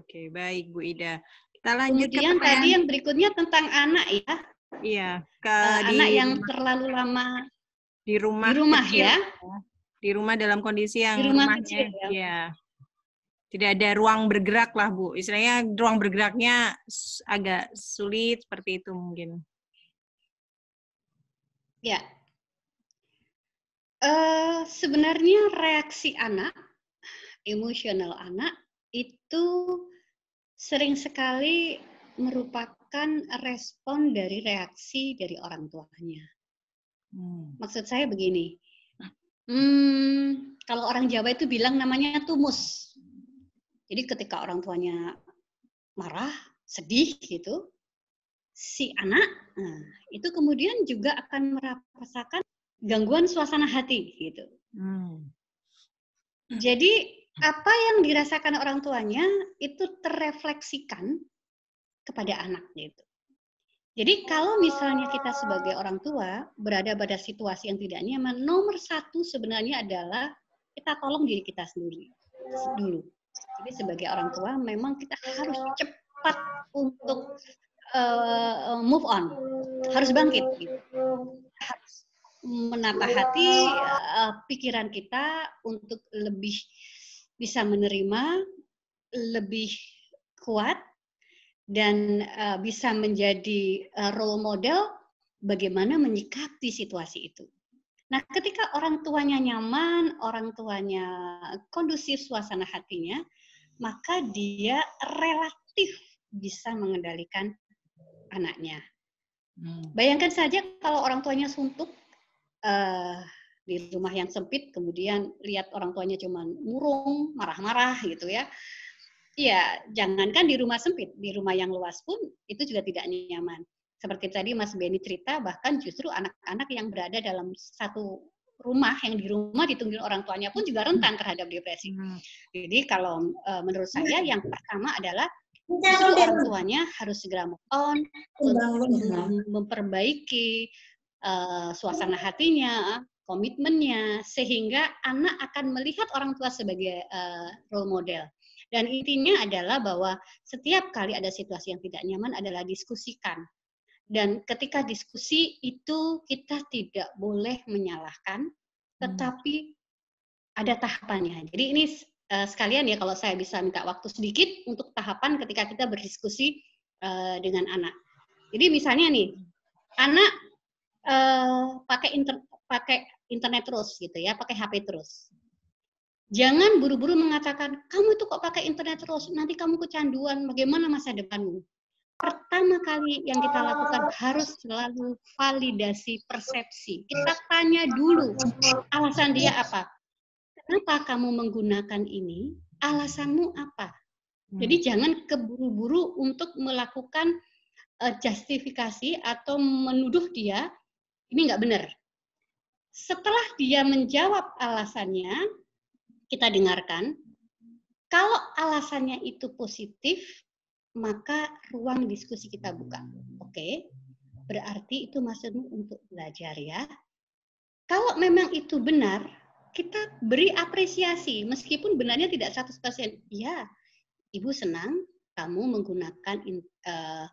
okay, baik Bu Ida. Kita lanjut Kemudian ke tadi yang berikutnya tentang anak ya. Iya, ke uh, di anak yang rumah. terlalu lama di rumah. Di rumah kecil, ya. ya. Di rumah dalam kondisi yang di rumah rumahnya, kecil, ya. ya. Tidak ada ruang bergerak lah Bu. Istilahnya ruang bergeraknya agak sulit seperti itu mungkin. Ya, uh, sebenarnya reaksi anak, emosional anak itu sering sekali merupakan respon dari reaksi dari orang tuanya. Hmm. Maksud saya begini, hmm, kalau orang Jawa itu bilang namanya tumus. Jadi ketika orang tuanya marah, sedih gitu, si anak nah, itu kemudian juga akan merasakan gangguan suasana hati gitu. Hmm. Jadi apa yang dirasakan orang tuanya itu terefleksikan kepada anak gitu. Jadi kalau misalnya kita sebagai orang tua berada pada situasi yang tidak nyaman, nomor satu sebenarnya adalah kita tolong diri kita sendiri dulu. Jadi sebagai orang tua memang kita harus cepat untuk uh, move on, harus bangkit. Gitu. Harus menata hati, uh, pikiran kita untuk lebih bisa menerima, lebih kuat, dan uh, bisa menjadi uh, role model bagaimana menyikapi situasi itu. Nah, ketika orang tuanya nyaman, orang tuanya kondusif suasana hatinya, maka dia relatif bisa mengendalikan anaknya. Hmm. Bayangkan saja kalau orang tuanya suntuk uh, di rumah yang sempit, kemudian lihat orang tuanya cuma murung, marah-marah gitu ya. Iya, jangankan di rumah sempit, di rumah yang luas pun itu juga tidak nyaman. Seperti tadi Mas Benny cerita, bahkan justru anak-anak yang berada dalam satu rumah yang di rumah ditungguin orang tuanya pun juga rentan terhadap depresi. Hmm. Jadi kalau eh, menurut saya yang pertama adalah Justru orang tuanya harus segera move on iya, iya. memperbaiki uh, suasana hatinya, komitmennya, sehingga anak akan melihat orang tua sebagai uh, role model. Dan intinya adalah bahwa setiap kali ada situasi yang tidak nyaman adalah diskusikan. Dan ketika diskusi itu kita tidak boleh menyalahkan, hmm. tetapi ada tahapannya. Jadi ini Eh, sekalian ya kalau saya bisa minta waktu sedikit untuk tahapan ketika kita berdiskusi eh, dengan anak. Jadi misalnya nih, anak eh, pakai inter pakai internet terus gitu ya, pakai HP terus. Jangan buru-buru mengatakan, kamu itu kok pakai internet terus, nanti kamu kecanduan, bagaimana masa depanmu? Pertama kali yang kita lakukan harus selalu validasi persepsi. Kita tanya dulu alasan dia apa kenapa kamu menggunakan ini, alasanmu apa. Hmm. Jadi jangan keburu-buru untuk melakukan uh, justifikasi atau menuduh dia ini nggak benar. Setelah dia menjawab alasannya, kita dengarkan. Kalau alasannya itu positif, maka ruang diskusi kita buka. Oke, okay? berarti itu maksudmu untuk belajar ya. Kalau memang itu benar, kita beri apresiasi meskipun benarnya tidak 100%. Ya, Ibu senang kamu menggunakan in, uh,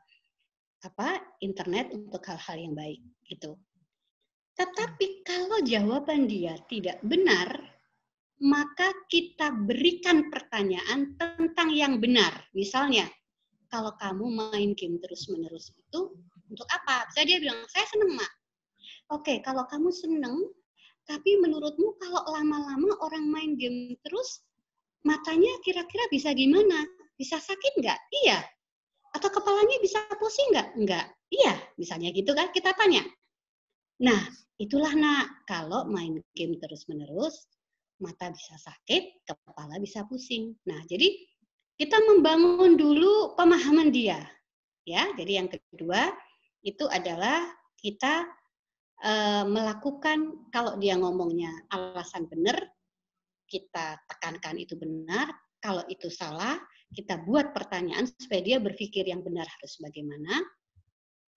apa internet untuk hal-hal yang baik gitu. Tetapi kalau jawaban dia tidak benar, maka kita berikan pertanyaan tentang yang benar. Misalnya, kalau kamu main game terus-menerus itu untuk apa? Bisa dia bilang, saya seneng, Mak. Oke, kalau kamu seneng, tapi menurutmu kalau lama-lama orang main game terus, matanya kira-kira bisa gimana? Bisa sakit nggak? Iya. Atau kepalanya bisa pusing nggak? Nggak. Iya, misalnya gitu kan kita tanya. Nah, itulah nak, kalau main game terus-menerus, mata bisa sakit, kepala bisa pusing. Nah, jadi kita membangun dulu pemahaman dia. Ya, jadi yang kedua itu adalah kita Eh, melakukan kalau dia ngomongnya alasan benar, kita tekankan itu benar, kalau itu salah, kita buat pertanyaan supaya dia berpikir yang benar harus bagaimana.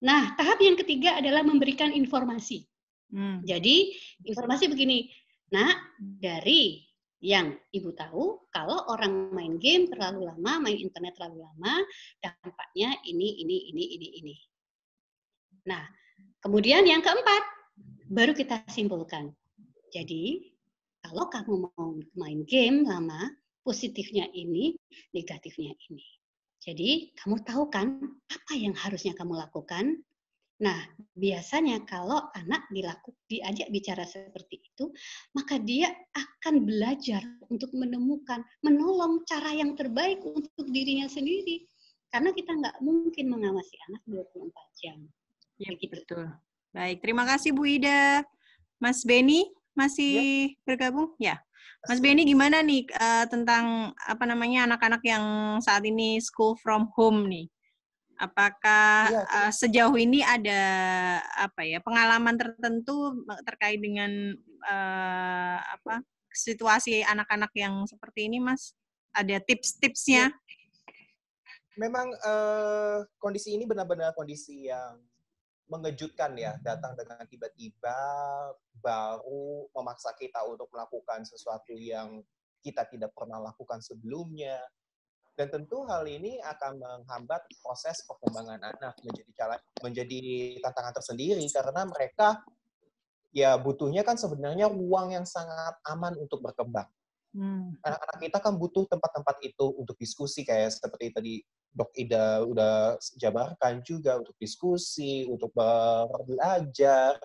Nah, tahap yang ketiga adalah memberikan informasi. Hmm. Jadi, informasi begini, Nah, dari yang ibu tahu, kalau orang main game terlalu lama, main internet terlalu lama, dampaknya ini, ini, ini, ini, ini. Nah, Kemudian yang keempat, baru kita simpulkan. Jadi, kalau kamu mau main game lama, positifnya ini, negatifnya ini. Jadi, kamu tahu kan apa yang harusnya kamu lakukan? Nah, biasanya kalau anak dilaku, diajak bicara seperti itu, maka dia akan belajar untuk menemukan, menolong cara yang terbaik untuk dirinya sendiri. Karena kita nggak mungkin mengawasi anak 24 jam. Ya, betul. Baik, terima kasih Bu Ida. Mas Beni masih ya. bergabung? Ya. Mas Benny gimana nih uh, tentang apa namanya anak-anak yang saat ini school from home nih? Apakah ya, uh, sejauh ini ada apa ya pengalaman tertentu terkait dengan uh, apa situasi anak-anak yang seperti ini, Mas? Ada tips-tipsnya? Iya. Memang uh, kondisi ini benar-benar kondisi yang mengejutkan ya, hmm. datang dengan tiba-tiba, baru memaksa kita untuk melakukan sesuatu yang kita tidak pernah lakukan sebelumnya. Dan tentu hal ini akan menghambat proses perkembangan anak menjadi calon, menjadi tantangan tersendiri karena mereka ya butuhnya kan sebenarnya ruang yang sangat aman untuk berkembang. Hmm. Anak-anak kita kan butuh tempat-tempat itu untuk diskusi kayak seperti tadi Dok Ida udah jabarkan juga untuk diskusi, untuk belajar.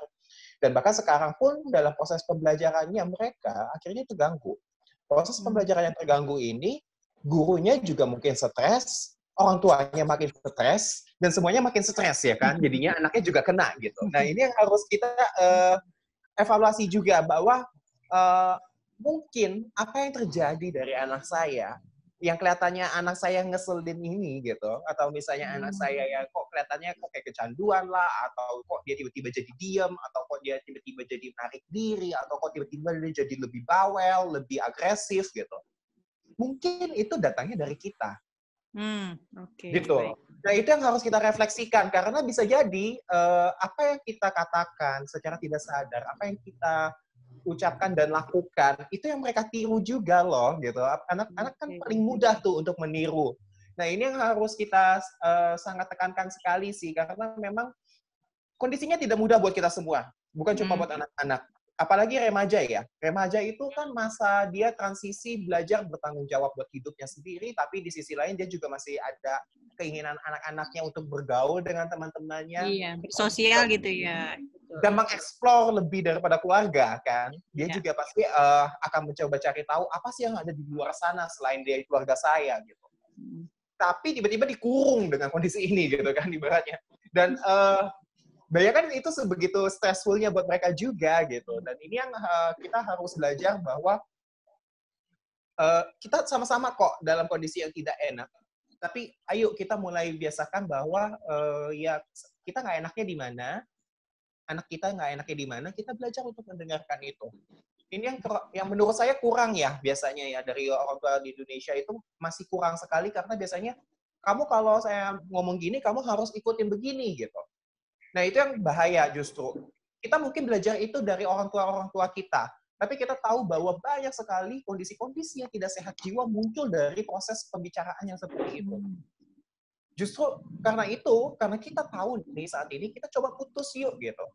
Dan bahkan sekarang pun dalam proses pembelajarannya mereka akhirnya terganggu. Proses hmm. pembelajaran yang terganggu ini gurunya juga mungkin stres, orang tuanya makin stres, dan semuanya makin stres ya kan. Jadinya anaknya juga kena gitu. Nah ini yang harus kita uh, evaluasi juga bahwa uh, mungkin apa yang terjadi dari anak saya yang kelihatannya anak saya ngeselin ini gitu atau misalnya hmm. anak saya yang kok kelihatannya kok kayak kecanduan lah atau kok dia tiba-tiba jadi diem atau kok dia tiba-tiba jadi menarik diri atau kok tiba-tiba dia jadi lebih bawel lebih agresif gitu mungkin itu datangnya dari kita hmm, okay, gitu nah itu yang harus kita refleksikan karena bisa jadi uh, apa yang kita katakan secara tidak sadar apa yang kita ucapkan dan lakukan itu yang mereka tiru juga loh gitu anak-anak hmm, kan paling mudah tuh untuk meniru nah ini yang harus kita uh, sangat tekankan sekali sih karena memang kondisinya tidak mudah buat kita semua bukan cuma hmm. buat anak-anak apalagi remaja ya. Remaja itu kan masa dia transisi belajar bertanggung jawab buat hidupnya sendiri, tapi di sisi lain dia juga masih ada keinginan anak-anaknya untuk bergaul dengan teman-temannya. Iya, bersosial gitu ya. Dan mengeksplor lebih daripada keluarga kan. Dia ya. juga pasti uh, akan mencoba cari tahu apa sih yang ada di luar sana selain dia keluarga saya gitu. Hmm. Tapi tiba-tiba dikurung dengan kondisi ini gitu kan ibaratnya. Dan uh, bayangkan nah, itu sebegitu stressfulnya buat mereka juga gitu dan ini yang uh, kita harus belajar bahwa uh, kita sama-sama kok dalam kondisi yang tidak enak tapi ayo kita mulai biasakan bahwa uh, ya kita nggak enaknya di mana anak kita nggak enaknya di mana kita belajar untuk mendengarkan itu ini yang yang menurut saya kurang ya biasanya ya dari orang tua di Indonesia itu masih kurang sekali karena biasanya kamu kalau saya ngomong gini kamu harus ikutin begini gitu Nah, itu yang bahaya justru. Kita mungkin belajar itu dari orang tua-orang tua kita, tapi kita tahu bahwa banyak sekali kondisi-kondisi yang tidak sehat jiwa muncul dari proses pembicaraan yang seperti itu. Hmm. Justru karena itu, karena kita tahu nih saat ini, kita coba putus yuk gitu.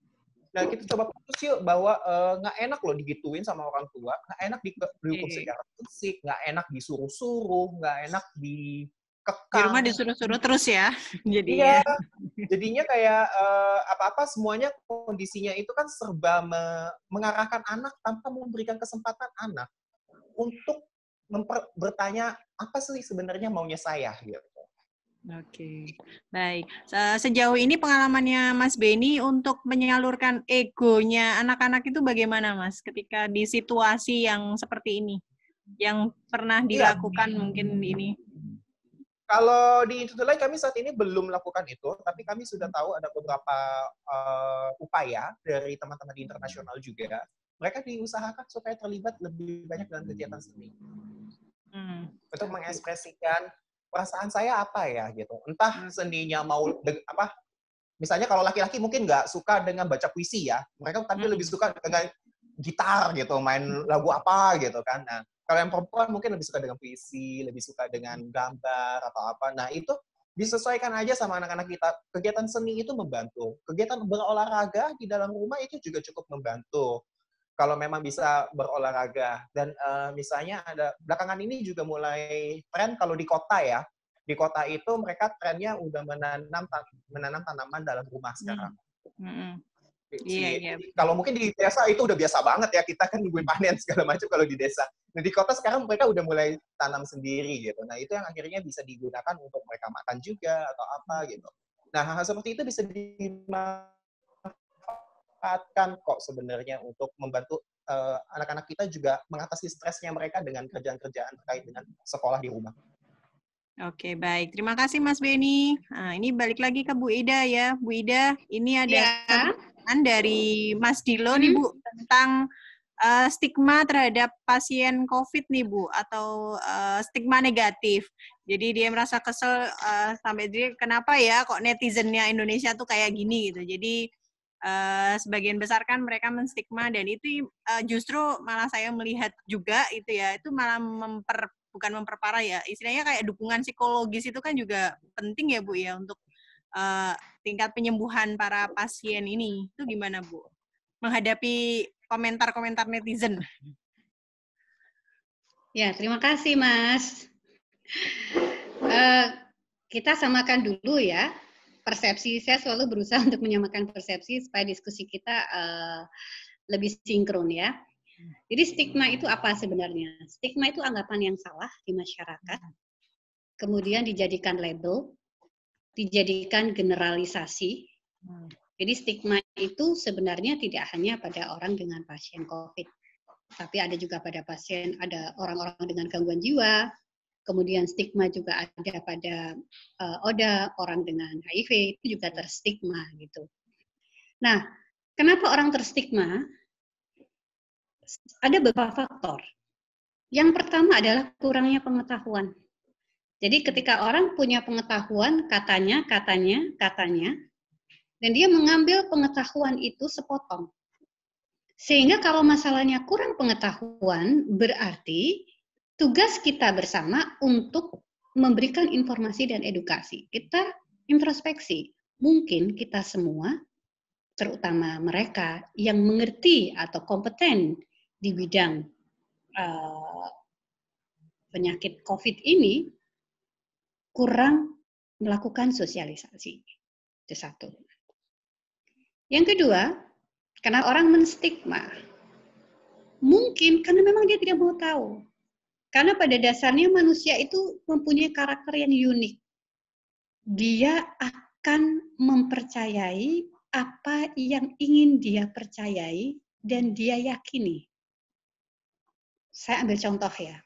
Nah, kita coba putus yuk bahwa eh, nggak uh, enak loh digituin sama orang tua, nggak enak dihukum iya, iya, iya. secara fisik, nggak enak disuruh-suruh, nggak enak di kekang. Di rumah disuruh-suruh terus ya. Jadi iya. ya. Jadinya kayak apa eh, apa-apa semuanya kondisinya itu kan serba me mengarahkan anak tanpa memberikan kesempatan anak untuk memper bertanya apa sih sebenarnya maunya saya gitu. Oke, okay. baik. Eh, sejauh ini pengalamannya Mas Beni untuk menyalurkan egonya anak-anak itu bagaimana, Mas? Ketika di situasi yang seperti ini, yang pernah iya. dilakukan ya. mungkin ini kalau di Institut lain kami saat ini belum melakukan itu, tapi kami sudah hmm. tahu ada beberapa uh, upaya dari teman-teman di internasional juga. Mereka diusahakan supaya terlibat lebih banyak dalam kegiatan seni. Hmm. Untuk mengekspresikan perasaan saya apa ya gitu. Entah hmm. seninya mau apa misalnya kalau laki-laki mungkin nggak suka dengan baca puisi ya. Mereka tapi kan hmm. lebih suka dengan gitar gitu, main lagu apa gitu kan. Nah, kalau yang perempuan mungkin lebih suka dengan puisi, lebih suka dengan gambar atau apa. Nah, itu disesuaikan aja sama anak-anak kita. Kegiatan seni itu membantu. Kegiatan berolahraga di dalam rumah itu juga cukup membantu. Kalau memang bisa berolahraga. Dan uh, misalnya ada belakangan ini juga mulai tren kalau di kota ya. Di kota itu mereka trennya udah menanam menanam tanaman dalam rumah hmm. sekarang. Hmm. Hmm. Iya, iya. Kalau mungkin di desa itu udah biasa banget ya kita kan nungguin panen segala macam kalau di desa. Nah, di kota sekarang mereka udah mulai tanam sendiri gitu. Nah, itu yang akhirnya bisa digunakan untuk mereka makan juga atau apa gitu. Nah, hal-hal seperti itu bisa dimanfaatkan kok sebenarnya untuk membantu eh, anak-anak uh, kita juga mengatasi stresnya mereka dengan kerjaan-kerjaan terkait dengan sekolah di rumah. Oke, baik. Terima kasih Mas Beni. Nah, ini balik lagi ke Bu Ida ya. Bu Ida, ini ada ya. dari Mas Dilo hmm. nih Bu tentang uh, stigma terhadap pasien COVID nih Bu atau uh, stigma negatif. Jadi dia merasa kesel uh, sampai dia kenapa ya kok netizennya Indonesia tuh kayak gini gitu. Jadi uh, sebagian besar kan mereka menstigma dan itu uh, justru malah saya melihat juga itu ya itu malah memper bukan memperparah ya istilahnya kayak dukungan psikologis itu kan juga penting ya Bu ya untuk uh, tingkat penyembuhan para pasien ini itu gimana Bu? menghadapi komentar-komentar netizen. Ya, terima kasih Mas. Uh, kita samakan dulu ya persepsi. Saya selalu berusaha untuk menyamakan persepsi supaya diskusi kita uh, lebih sinkron ya. Jadi stigma itu apa sebenarnya? Stigma itu anggapan yang salah di masyarakat, kemudian dijadikan label, dijadikan generalisasi, jadi stigma itu sebenarnya tidak hanya pada orang dengan pasien COVID, tapi ada juga pada pasien, ada orang-orang dengan gangguan jiwa, kemudian stigma juga ada pada uh, ODA, orang dengan HIV, itu juga iya. terstigma gitu. Nah, kenapa orang terstigma? Ada beberapa faktor. Yang pertama adalah kurangnya pengetahuan. Jadi ketika orang punya pengetahuan, katanya, katanya, katanya, dan dia mengambil pengetahuan itu sepotong. Sehingga kalau masalahnya kurang pengetahuan, berarti tugas kita bersama untuk memberikan informasi dan edukasi. Kita introspeksi. Mungkin kita semua, terutama mereka yang mengerti atau kompeten di bidang uh, penyakit COVID ini, kurang melakukan sosialisasi. Itu satu. Yang kedua, karena orang menstigma. Mungkin karena memang dia tidak mau tahu. Karena pada dasarnya manusia itu mempunyai karakter yang unik. Dia akan mempercayai apa yang ingin dia percayai dan dia yakini. Saya ambil contoh ya.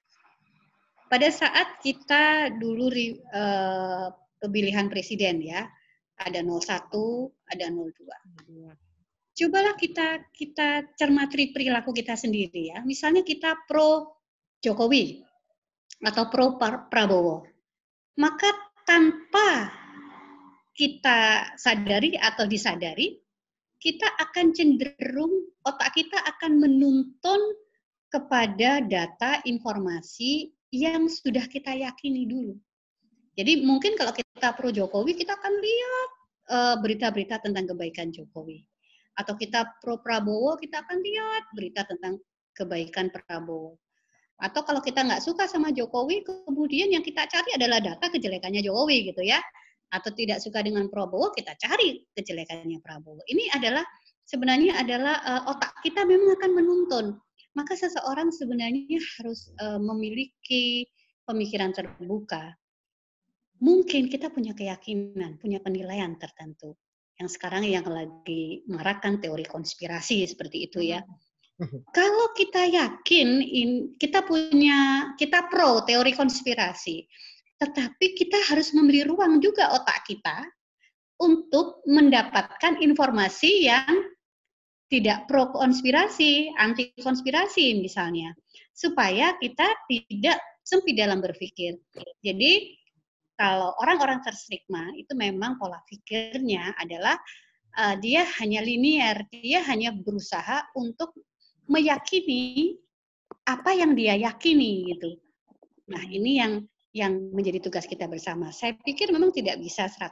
Pada saat kita dulu eh, pemilihan presiden ya, ada 01, ada 02. Cobalah kita kita cermati perilaku kita sendiri ya. Misalnya kita pro Jokowi atau pro Prabowo. Maka tanpa kita sadari atau disadari, kita akan cenderung otak kita akan menuntun kepada data informasi yang sudah kita yakini dulu. Jadi mungkin kalau kita pro Jokowi, kita akan lihat eh, berita-berita tentang kebaikan Jokowi. Atau kita pro Prabowo, kita akan lihat berita tentang kebaikan Prabowo. Atau kalau kita nggak suka sama Jokowi, kemudian yang kita cari adalah data kejelekannya Jokowi gitu ya. Atau tidak suka dengan Prabowo, kita cari kejelekannya Prabowo. Ini adalah sebenarnya adalah eh, otak kita memang akan menuntun. Maka seseorang sebenarnya harus eh, memiliki pemikiran terbuka mungkin kita punya keyakinan, punya penilaian tertentu. Yang sekarang yang lagi marakan teori konspirasi seperti itu ya. Hmm. Kalau kita yakin kita punya kita pro teori konspirasi, tetapi kita harus memberi ruang juga otak kita untuk mendapatkan informasi yang tidak pro konspirasi, anti konspirasi misalnya, supaya kita tidak sempit dalam berpikir. Jadi kalau orang-orang terstigma itu memang pola pikirnya adalah uh, dia hanya linier, dia hanya berusaha untuk meyakini apa yang dia yakini gitu. Nah, ini yang yang menjadi tugas kita bersama. Saya pikir memang tidak bisa 100%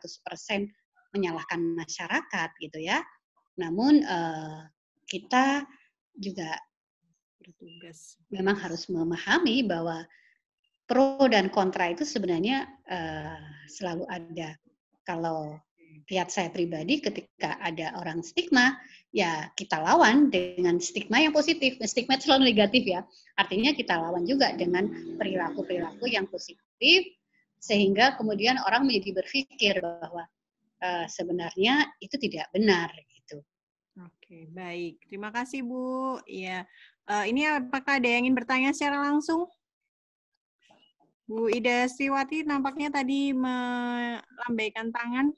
menyalahkan masyarakat gitu ya. Namun uh, kita juga bertugas memang harus memahami bahwa pro dan kontra itu sebenarnya uh, selalu ada. Kalau lihat saya pribadi ketika ada orang stigma, ya kita lawan dengan stigma yang positif. Stigma itu selalu negatif ya. Artinya kita lawan juga dengan perilaku-perilaku yang positif sehingga kemudian orang menjadi berpikir bahwa uh, sebenarnya itu tidak benar gitu. Oke, baik. Terima kasih Bu. Ya, uh, ini apakah ada yang ingin bertanya secara langsung? Bu Ida Sriwati nampaknya tadi melambaikan tangan.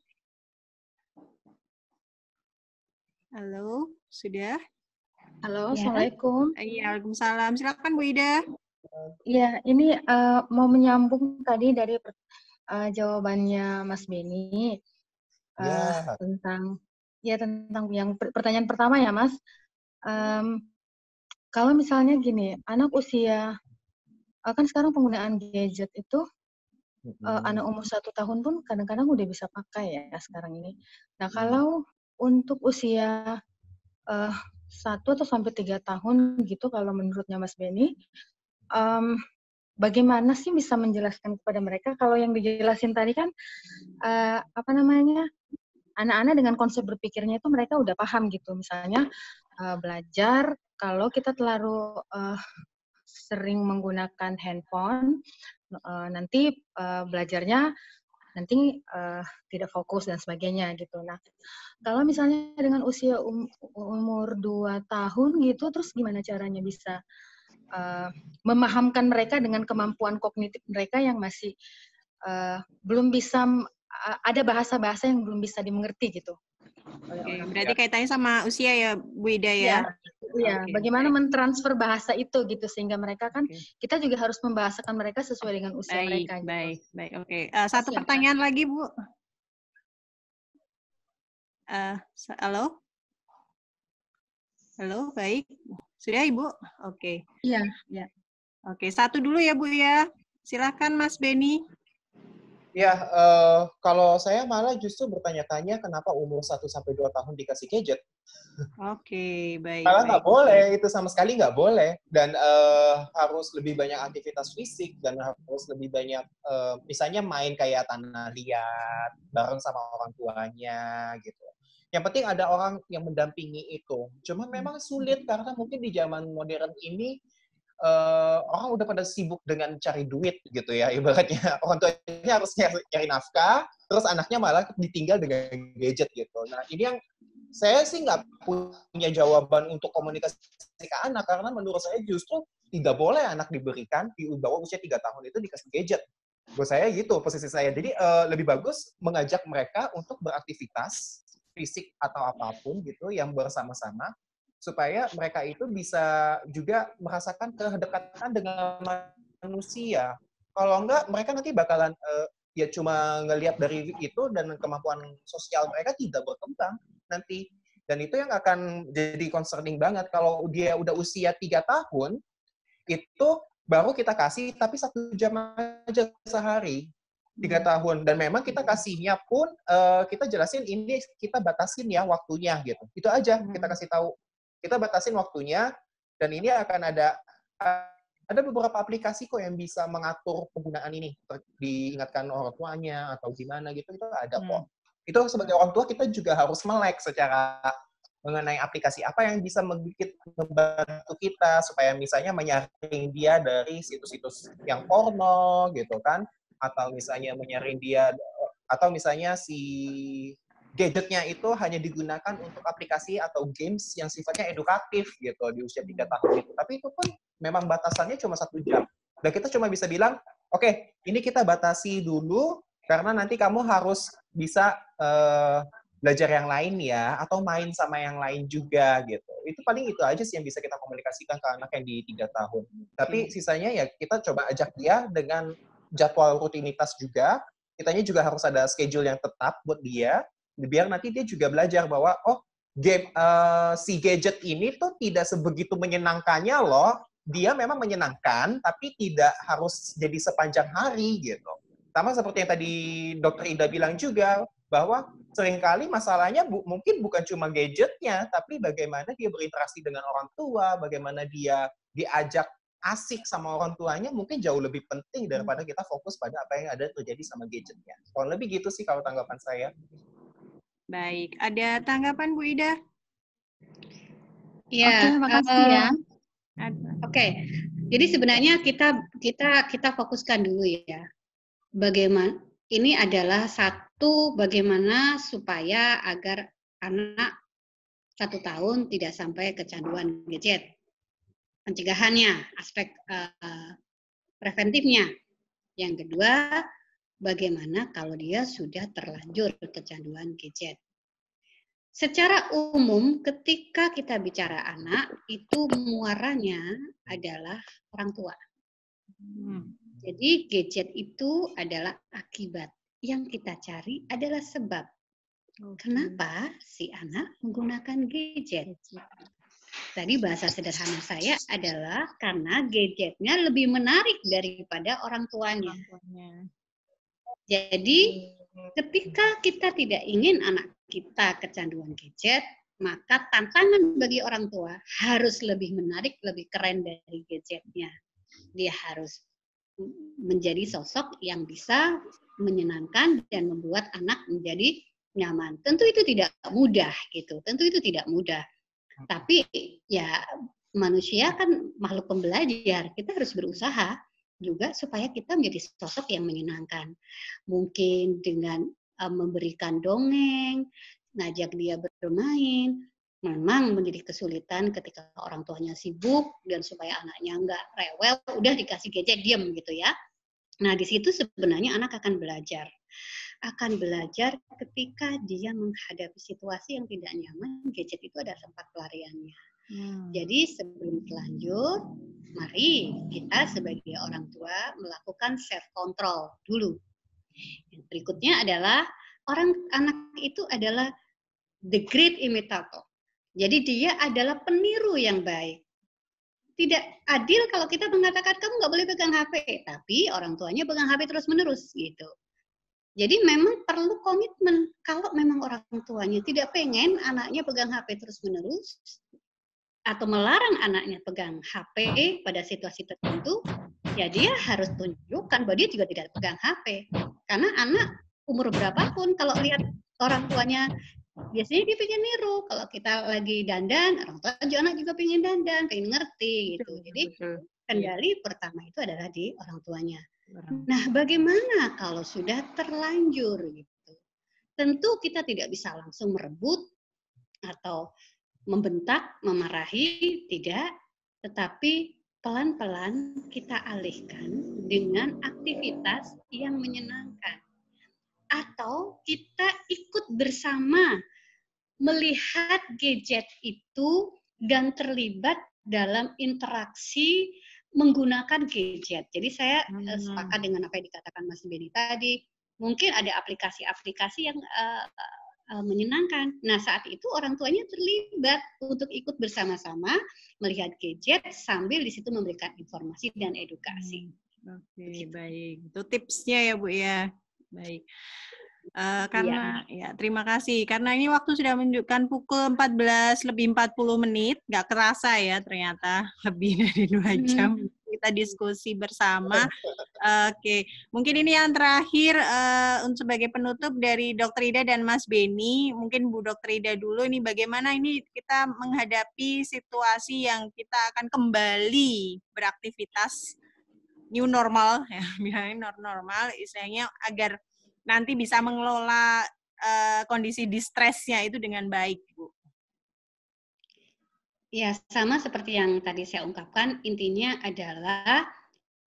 Halo, sudah? Halo, ya. Assalamualaikum. Iya, Waalaikumsalam. Silakan Bu Ida. Iya, ini uh, mau menyambung tadi dari uh, jawabannya Mas Beni uh, ya. tentang ya tentang yang pertanyaan pertama ya Mas. Um, kalau misalnya gini, anak usia uh, kan sekarang penggunaan gadget itu mm anak umur satu tahun pun kadang-kadang udah bisa pakai ya sekarang ini. Nah kalau untuk usia uh, satu atau sampai tiga tahun gitu kalau menurutnya Mas Benny, um, bagaimana sih bisa menjelaskan kepada mereka kalau yang dijelasin tadi kan uh, apa namanya anak-anak dengan konsep berpikirnya itu mereka udah paham gitu misalnya uh, belajar kalau kita terlalu uh, sering menggunakan handphone, uh, nanti uh, belajarnya nanti uh, tidak fokus dan sebagainya gitu. Nah, kalau misalnya dengan usia um, umur 2 tahun gitu, terus gimana caranya bisa uh, memahamkan mereka dengan kemampuan kognitif mereka yang masih uh, belum bisa uh, ada bahasa-bahasa yang belum bisa dimengerti gitu. Oke, okay, berarti kaitannya sama usia ya Bu Ida ya? Iya, ya, okay. bagaimana mentransfer bahasa itu gitu sehingga mereka kan okay. kita juga harus membahasakan mereka sesuai dengan usia baik, mereka. Gitu. Baik, baik, oke. Okay. Uh, eh, satu Siapa? pertanyaan lagi Bu. Uh, halo? Halo, baik. Sudah Ibu? Oke. Okay. Iya, iya. Oke, okay, satu dulu ya Bu ya. Silakan Mas Beni. Ya, uh, kalau saya malah justru bertanya-tanya kenapa umur 1 sampai 2 tahun dikasih gadget. Oke, okay, baik. Malah nggak boleh, itu sama sekali nggak boleh. Dan uh, harus lebih banyak aktivitas fisik dan harus lebih banyak, uh, misalnya main kayak tanah liat bareng sama orang tuanya gitu. Yang penting ada orang yang mendampingi itu. Cuma hmm. memang sulit karena mungkin di zaman modern ini uh, orang udah pada sibuk dengan cari duit gitu ya ibaratnya orang tuanya harus nyari, nyari nafkah terus anaknya malah ditinggal dengan gadget gitu nah ini yang saya sih nggak punya jawaban untuk komunikasi ke anak karena menurut saya justru tidak boleh anak diberikan di bawah usia tiga tahun itu dikasih gadget buat saya gitu posisi saya jadi uh, lebih bagus mengajak mereka untuk beraktivitas fisik atau apapun gitu yang bersama-sama supaya mereka itu bisa juga merasakan kedekatan dengan manusia. Kalau enggak, mereka nanti bakalan uh, ya cuma ngelihat dari itu dan kemampuan sosial mereka tidak berkembang nanti. Dan itu yang akan jadi concerning banget kalau dia udah usia tiga tahun itu baru kita kasih tapi satu jam aja sehari tiga hmm. tahun dan memang kita kasihnya pun uh, kita jelasin ini kita batasin ya waktunya gitu itu aja kita hmm. kasih tahu kita batasin waktunya, dan ini akan ada ada beberapa aplikasi kok yang bisa mengatur penggunaan ini. Diingatkan orang tuanya atau gimana gitu, itu ada hmm. kok. Hmm. Itu sebagai orang tua kita juga harus melek secara mengenai aplikasi apa yang bisa membantu kita supaya misalnya menyaring dia dari situs-situs yang porno gitu kan atau misalnya menyaring dia atau misalnya si gadgetnya itu hanya digunakan untuk aplikasi atau games yang sifatnya edukatif gitu di usia tiga tahun itu. Tapi itu pun memang batasannya cuma satu jam. Dan kita cuma bisa bilang, oke, okay, ini kita batasi dulu karena nanti kamu harus bisa uh, belajar yang lain ya, atau main sama yang lain juga gitu. Itu paling itu aja sih yang bisa kita komunikasikan ke anak yang di tiga tahun. Tapi sisanya ya kita coba ajak dia dengan jadwal rutinitas juga. Kitanya juga harus ada schedule yang tetap buat dia biar nanti dia juga belajar bahwa oh game uh, si gadget ini tuh tidak sebegitu menyenangkannya loh. Dia memang menyenangkan, tapi tidak harus jadi sepanjang hari gitu. Sama seperti yang tadi Dokter Ida bilang juga bahwa seringkali masalahnya bu mungkin bukan cuma gadgetnya, tapi bagaimana dia berinteraksi dengan orang tua, bagaimana dia diajak asik sama orang tuanya mungkin jauh lebih penting daripada hmm. kita fokus pada apa yang ada terjadi sama gadgetnya. Kurang lebih gitu sih kalau tanggapan saya. Baik, ada tanggapan Bu Ida? Iya. okay, terima kasih uh, eh, ya. Oke. Okay. Jadi sebenarnya kita kita kita fokuskan dulu ya. Bagaimana ini adalah satu bagaimana supaya agar anak satu tahun tidak sampai kecanduan gadget. Pencegahannya, aspek uh, preventifnya. Yang kedua, Bagaimana kalau dia sudah terlanjur kecanduan gadget? Secara umum, ketika kita bicara anak, itu muaranya adalah orang tua. Hmm. Jadi gadget itu adalah akibat. Yang kita cari adalah sebab. Kenapa si anak menggunakan gadget? Tadi bahasa sederhana saya adalah karena gadgetnya lebih menarik daripada Orang tuanya. Jadi ketika kita tidak ingin anak kita kecanduan gadget, maka tantangan bagi orang tua harus lebih menarik, lebih keren dari gadgetnya. Dia harus menjadi sosok yang bisa menyenangkan dan membuat anak menjadi nyaman. Tentu itu tidak mudah gitu. Tentu itu tidak mudah. Tapi ya manusia kan makhluk pembelajar. Kita harus berusaha juga supaya kita menjadi sosok yang menyenangkan. Mungkin dengan eh, memberikan dongeng, ngajak dia bermain, memang menjadi kesulitan ketika orang tuanya sibuk dan supaya anaknya nggak rewel, udah dikasih gadget diam gitu ya. Nah, di situ sebenarnya anak akan belajar. Akan belajar ketika dia menghadapi situasi yang tidak nyaman, gadget itu adalah tempat pelariannya. Hmm. Jadi sebelum lanjut, mari kita sebagai orang tua melakukan self control dulu. Yang berikutnya adalah orang anak itu adalah the great imitator. Jadi dia adalah peniru yang baik. Tidak adil kalau kita mengatakan kamu nggak boleh pegang HP, tapi orang tuanya pegang HP terus menerus gitu. Jadi memang perlu komitmen. Kalau memang orang tuanya tidak pengen anaknya pegang HP terus menerus, atau melarang anaknya pegang HP pada situasi tertentu, ya dia harus tunjukkan bahwa dia juga tidak pegang HP. Karena anak umur berapapun kalau lihat orang tuanya biasanya dia pengen niru kalau kita lagi dandan orang tua juga anak juga pengen dandan pengen ngerti gitu jadi kendali pertama itu adalah di orang tuanya nah bagaimana kalau sudah terlanjur gitu tentu kita tidak bisa langsung merebut atau membentak, memarahi, tidak, tetapi pelan-pelan kita alihkan dengan aktivitas yang menyenangkan. Atau kita ikut bersama melihat gadget itu dan terlibat dalam interaksi menggunakan gadget. Jadi saya eh, hmm. sepakat dengan apa yang dikatakan Mas Beni tadi. Mungkin ada aplikasi-aplikasi yang uh, Eh, menyenangkan. Nah, saat itu orang tuanya terlibat untuk ikut bersama-sama melihat gadget sambil di situ memberikan informasi dan edukasi. Hmm. Oke, okay, baik. Itu tipsnya ya, Bu ya. Baik. Uh, karena ya. ya terima kasih karena ini waktu sudah menunjukkan pukul 14 lebih 40 menit nggak kerasa ya ternyata lebih dari dua hmm. jam hmm kita diskusi bersama. Oke, okay. mungkin ini yang terakhir uh, sebagai penutup dari Dokter Ida dan Mas Beni. Mungkin Bu Dokter Ida dulu ini bagaimana ini kita menghadapi situasi yang kita akan kembali beraktivitas new normal ya, bilangnya normal istilahnya agar nanti bisa mengelola uh, kondisi distresnya itu dengan baik, Bu. Ya, sama seperti yang tadi saya ungkapkan, intinya adalah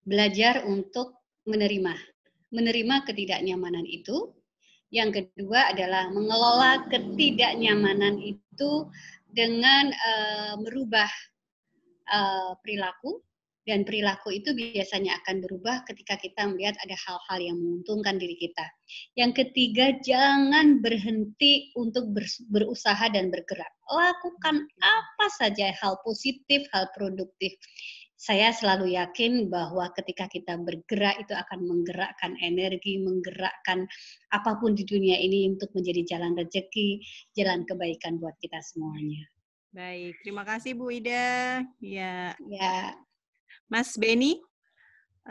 belajar untuk menerima. Menerima ketidaknyamanan itu. Yang kedua adalah mengelola ketidaknyamanan itu dengan uh, merubah uh, perilaku dan perilaku itu biasanya akan berubah ketika kita melihat ada hal-hal yang menguntungkan diri kita. Yang ketiga, jangan berhenti untuk berusaha dan bergerak. Lakukan apa saja hal positif, hal produktif. Saya selalu yakin bahwa ketika kita bergerak itu akan menggerakkan energi, menggerakkan apapun di dunia ini untuk menjadi jalan rezeki, jalan kebaikan buat kita semuanya. Baik, terima kasih Bu Ida. Ya. Ya, Mas Benny,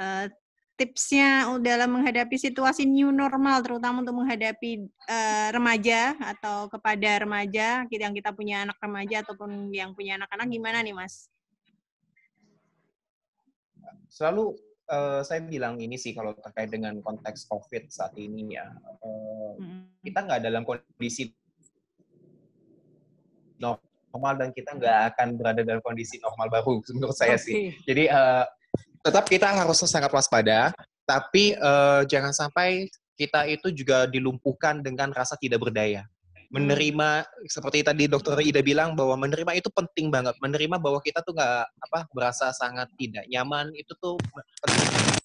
eh, tipsnya dalam menghadapi situasi new normal, terutama untuk menghadapi eh, remaja atau kepada remaja yang kita punya anak remaja ataupun yang punya anak-anak, gimana nih, Mas? Selalu eh, saya bilang ini sih kalau terkait dengan konteks COVID saat ini ya, hmm. kita nggak dalam kondisi no normal dan kita nggak akan berada dalam kondisi normal baru menurut saya okay. sih. Jadi uh, tetap kita harus sangat waspada, tapi uh, jangan sampai kita itu juga dilumpuhkan dengan rasa tidak berdaya. Hmm. Menerima seperti tadi dokter Ida bilang bahwa menerima itu penting banget. Menerima bahwa kita tuh nggak apa berasa sangat tidak nyaman itu tuh penting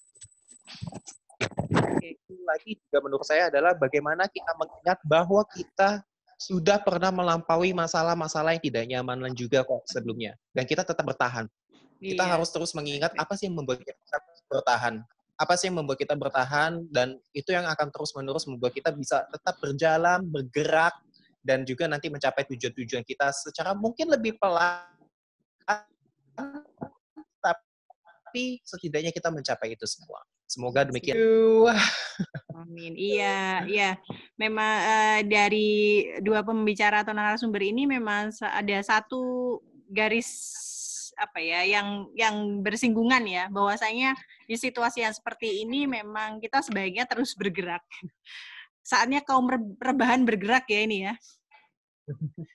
lagi juga menurut saya adalah bagaimana kita mengingat bahwa kita sudah pernah melampaui masalah-masalah yang tidak nyaman dan juga kok sebelumnya. Dan kita tetap bertahan. Kita iya. harus terus mengingat apa sih yang membuat kita bertahan. Apa sih yang membuat kita bertahan dan itu yang akan terus-menerus membuat kita bisa tetap berjalan, bergerak, dan juga nanti mencapai tujuan-tujuan kita secara mungkin lebih pelan tapi setidaknya kita mencapai itu semua. Semoga demikian. Amin. Iya, iya. Memang uh, dari dua pembicara atau narasumber ini memang ada satu garis apa ya yang yang bersinggungan ya bahwasanya di situasi yang seperti ini memang kita sebaiknya terus bergerak. Saatnya kaum rebahan bergerak ya ini ya.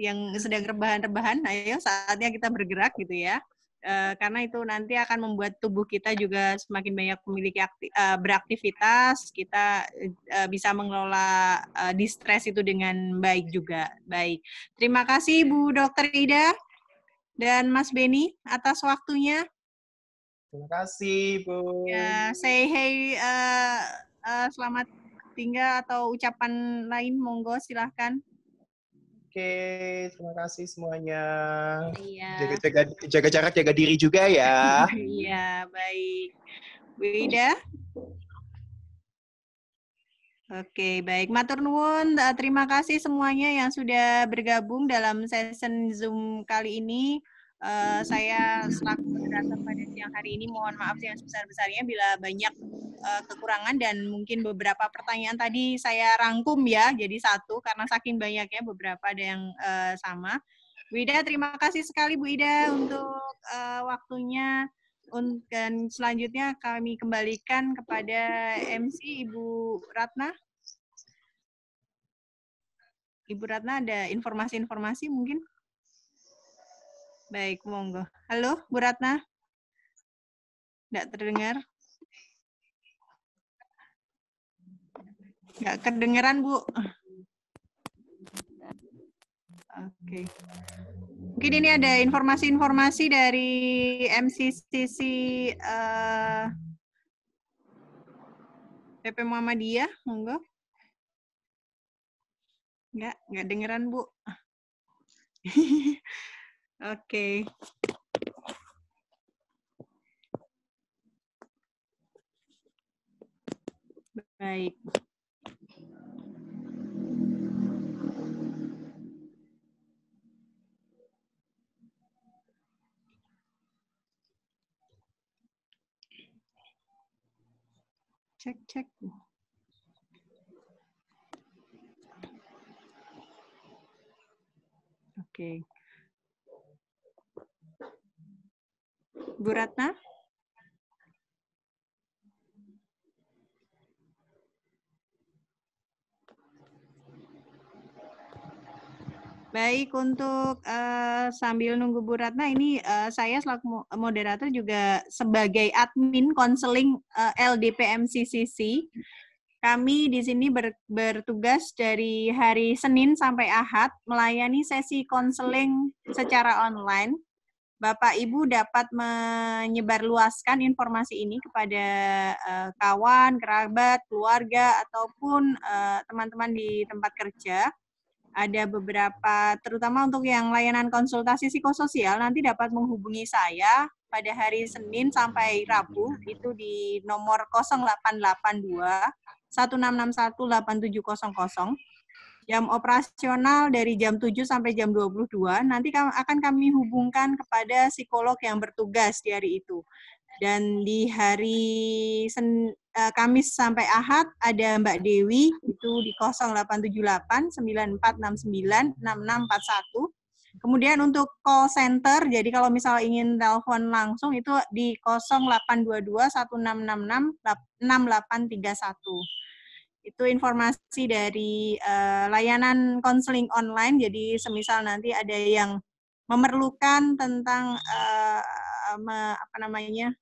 Yang sedang rebahan-rebahan, ayo saatnya kita bergerak gitu ya. Eh, karena itu nanti akan membuat tubuh kita juga semakin banyak memiliki uh, beraktivitas, kita uh, bisa mengelola uh, distress itu dengan baik juga. Baik, terima kasih Bu Dokter Ida dan Mas Beni atas waktunya. Terima kasih Bu. Ya, say hey, uh, uh, selamat tinggal atau ucapan lain, monggo silahkan. Oke, terima kasih semuanya. Iya. Jaga, jaga, jaga jarak, jaga diri juga ya. iya, baik. Bu Ida? Oke, baik. Matur nuwun. Eh, terima kasih semuanya yang sudah bergabung dalam session Zoom kali ini. Eh, saya selaku moderator pada siang hari ini mohon maaf yang sebesar-besarnya bila banyak uh, kekurangan dan mungkin beberapa pertanyaan tadi saya rangkum ya jadi satu karena saking banyaknya beberapa ada yang uh, sama. Bu Ida terima kasih sekali Bu Ida untuk uh, waktunya dan selanjutnya kami kembalikan kepada MC Ibu Ratna. Ibu Ratna ada informasi-informasi mungkin? Baik, monggo. Halo, Bu Ratna. Tidak terdengar? Tidak kedengeran, Bu. Oke. Mungkin ini ada informasi-informasi dari MCCC uh, eh, PP Muhammadiyah, monggo. Enggak, enggak dengeran, Bu. Okay. Right. Check, check. Okay. Bu Ratna? Baik, untuk uh, sambil nunggu Bu Ratna, ini uh, saya selaku moderator juga sebagai admin konseling uh, eh, MCCC. Kami di sini ber, bertugas dari hari Senin sampai Ahad melayani sesi konseling secara online Bapak Ibu dapat menyebarluaskan informasi ini kepada uh, kawan, kerabat, keluarga ataupun eh, teman-teman uh, di tempat kerja. Ada beberapa terutama untuk yang layanan konsultasi psikososial nanti dapat menghubungi saya pada hari Senin sampai Rabu itu di nomor 0882 1661 8700 jam operasional dari jam 7 sampai jam 22 nanti akan kami hubungkan kepada psikolog yang bertugas di hari itu. Dan di hari Sen eh, Kamis sampai Ahad ada Mbak Dewi itu di 0878 9469 6641. Kemudian untuk call center, jadi kalau misal ingin telepon langsung itu di 0822 1666 6831 itu informasi dari uh, layanan konseling online. Jadi semisal nanti ada yang memerlukan tentang uh, me, apa namanya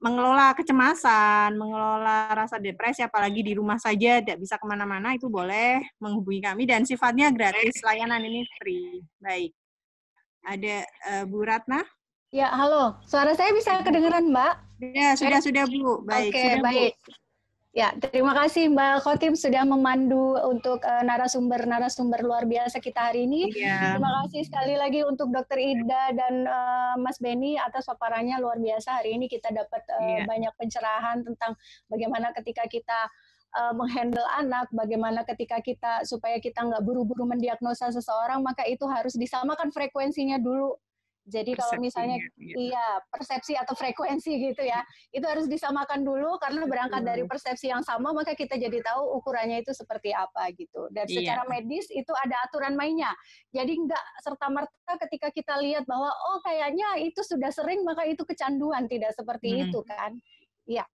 mengelola kecemasan, mengelola rasa depresi, apalagi di rumah saja tidak bisa kemana-mana, itu boleh menghubungi kami dan sifatnya gratis, layanan ini free. Baik, ada uh, Bu Ratna? Ya, halo. Suara saya bisa kedengeran, Mbak? Ya, sudah, sudah, Bu. Baik, Oke, sudah, baik. Bu. Ya, terima kasih Mbak Khotim sudah memandu untuk narasumber-narasumber eh, uh, luar biasa kita hari ini. Yeah. Terima kasih sekali lagi untuk Dr. Ida dan uh, Mas Beni atas paparannya luar biasa. Hari ini kita dapat uh, eh, yeah. banyak pencerahan tentang bagaimana ketika kita uh, menghandle anak, bagaimana ketika kita supaya kita nggak buru-buru mendiagnosa seseorang, maka itu harus disamakan frekuensinya dulu jadi persepsi, kalau misalnya iya. iya persepsi atau frekuensi gitu ya, itu harus disamakan dulu karena berangkat dari hmm. persepsi yang sama maka kita jadi tahu ukurannya itu seperti apa gitu. Dan iya. secara medis itu ada aturan mainnya. Jadi nggak serta merta ketika kita lihat bahwa oh kayaknya itu sudah sering maka itu kecanduan tidak seperti hmm. itu kan? Iya.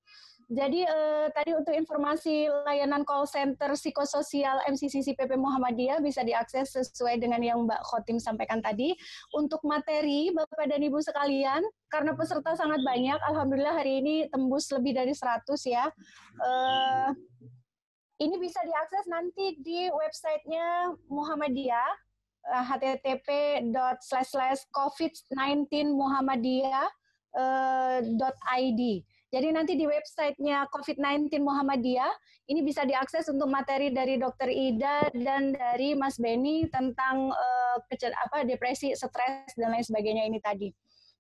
Jadi eh, tadi untuk informasi layanan call center psikososial MCCC PP Muhammadiyah bisa diakses sesuai dengan yang Mbak Khotim sampaikan tadi. Untuk materi Bapak dan Ibu sekalian, karena peserta sangat banyak, alhamdulillah hari ini tembus lebih dari 100 ya. Eh, ini bisa diakses nanti di websitenya Muhammadiyah eh, http://covid19muhammadiyah.id. Eh, uh, jadi nanti di websitenya COVID-19 Muhammadiyah ini bisa diakses untuk materi dari Dokter Ida dan dari Mas Beni tentang uh, apa depresi, stres dan lain sebagainya ini tadi.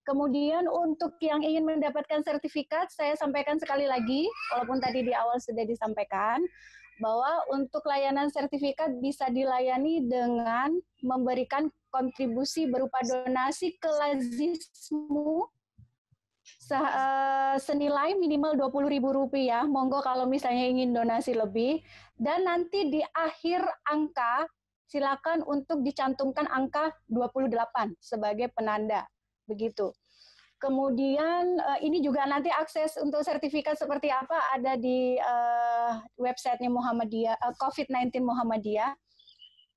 Kemudian untuk yang ingin mendapatkan sertifikat, saya sampaikan sekali lagi, walaupun tadi di awal sudah disampaikan, bahwa untuk layanan sertifikat bisa dilayani dengan memberikan kontribusi berupa donasi ke Lazismu se uh, senilai minimal Rp20.000. Ya. Monggo kalau misalnya ingin donasi lebih dan nanti di akhir angka silakan untuk dicantumkan angka 28 sebagai penanda. Begitu. Kemudian eh, ini juga nanti akses untuk sertifikat seperti apa ada di uh, websitenya Muhammadiyah uh, COVID-19 Muhammadiyah.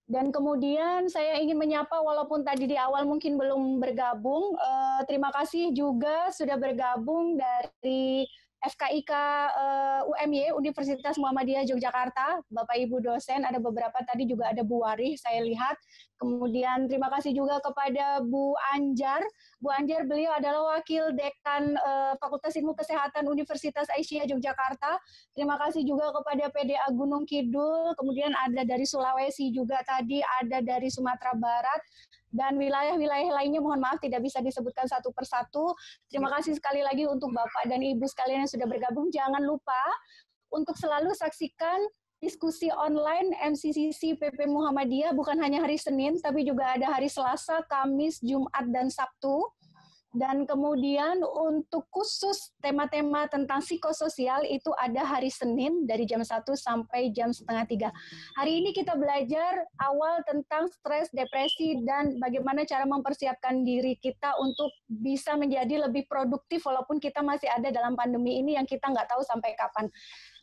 Dan kemudian saya ingin menyapa walaupun tadi di awal mungkin belum bergabung, eh, terima kasih juga sudah bergabung dari FKIK uh, eh, UMY Universitas Muhammadiyah Yogyakarta, Bapak Ibu dosen, ada beberapa tadi juga ada Bu Wari saya lihat. Kemudian terima kasih juga kepada Bu Anjar. Bu Anjar beliau adalah wakil dekan uh, Fakultas Ilmu Kesehatan Universitas Aisyah Yogyakarta. Terima kasih juga kepada PDA Gunung Kidul, kemudian ada dari Sulawesi juga tadi, ada dari Sumatera Barat, dan wilayah-wilayah lainnya mohon maaf tidak bisa disebutkan satu persatu. Terima kasih sekali lagi untuk Bapak dan Ibu sekalian yang sudah bergabung. Jangan lupa untuk selalu saksikan diskusi online MCCC PP Muhammadiyah bukan hanya hari Senin tapi juga ada hari Selasa, Kamis, Jumat dan Sabtu. Dan kemudian untuk khusus tema-tema tentang psikososial itu ada hari Senin dari jam 1 sampai jam setengah tiga. Hari ini kita belajar awal tentang stres, depresi, dan bagaimana cara mempersiapkan diri kita untuk bisa menjadi lebih produktif walaupun kita masih ada dalam pandemi ini yang kita nggak tahu sampai kapan.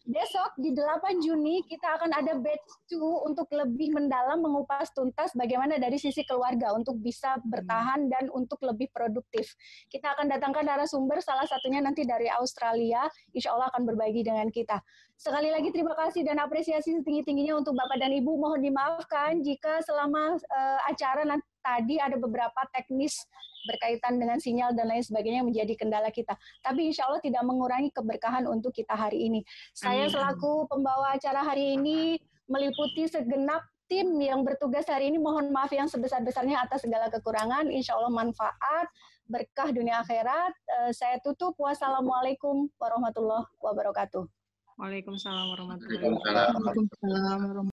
Besok di 8 Juni kita akan ada batch 2 untuk lebih mendalam mengupas tuntas bagaimana dari sisi keluarga untuk bisa bertahan dan untuk lebih produktif. Kita akan datangkan narasumber salah satunya nanti dari Australia, insya Allah akan berbagi dengan kita. Sekali lagi terima kasih dan apresiasi setinggi-tingginya untuk Bapak dan Ibu. Mohon dimaafkan jika selama uh, acara nanti tadi ada beberapa teknis berkaitan dengan sinyal dan lain sebagainya menjadi kendala kita. Tapi insya Allah tidak mengurangi keberkahan untuk kita hari ini. Saya selaku pembawa acara hari ini meliputi segenap tim yang bertugas hari ini mohon maaf yang sebesar-besarnya atas segala kekurangan. Insya Allah manfaat, berkah dunia akhirat. Eh, saya tutup. Wassalamualaikum warahmatullahi wabarakatuh. Waalaikumsalam warahmatullahi wabarakatuh.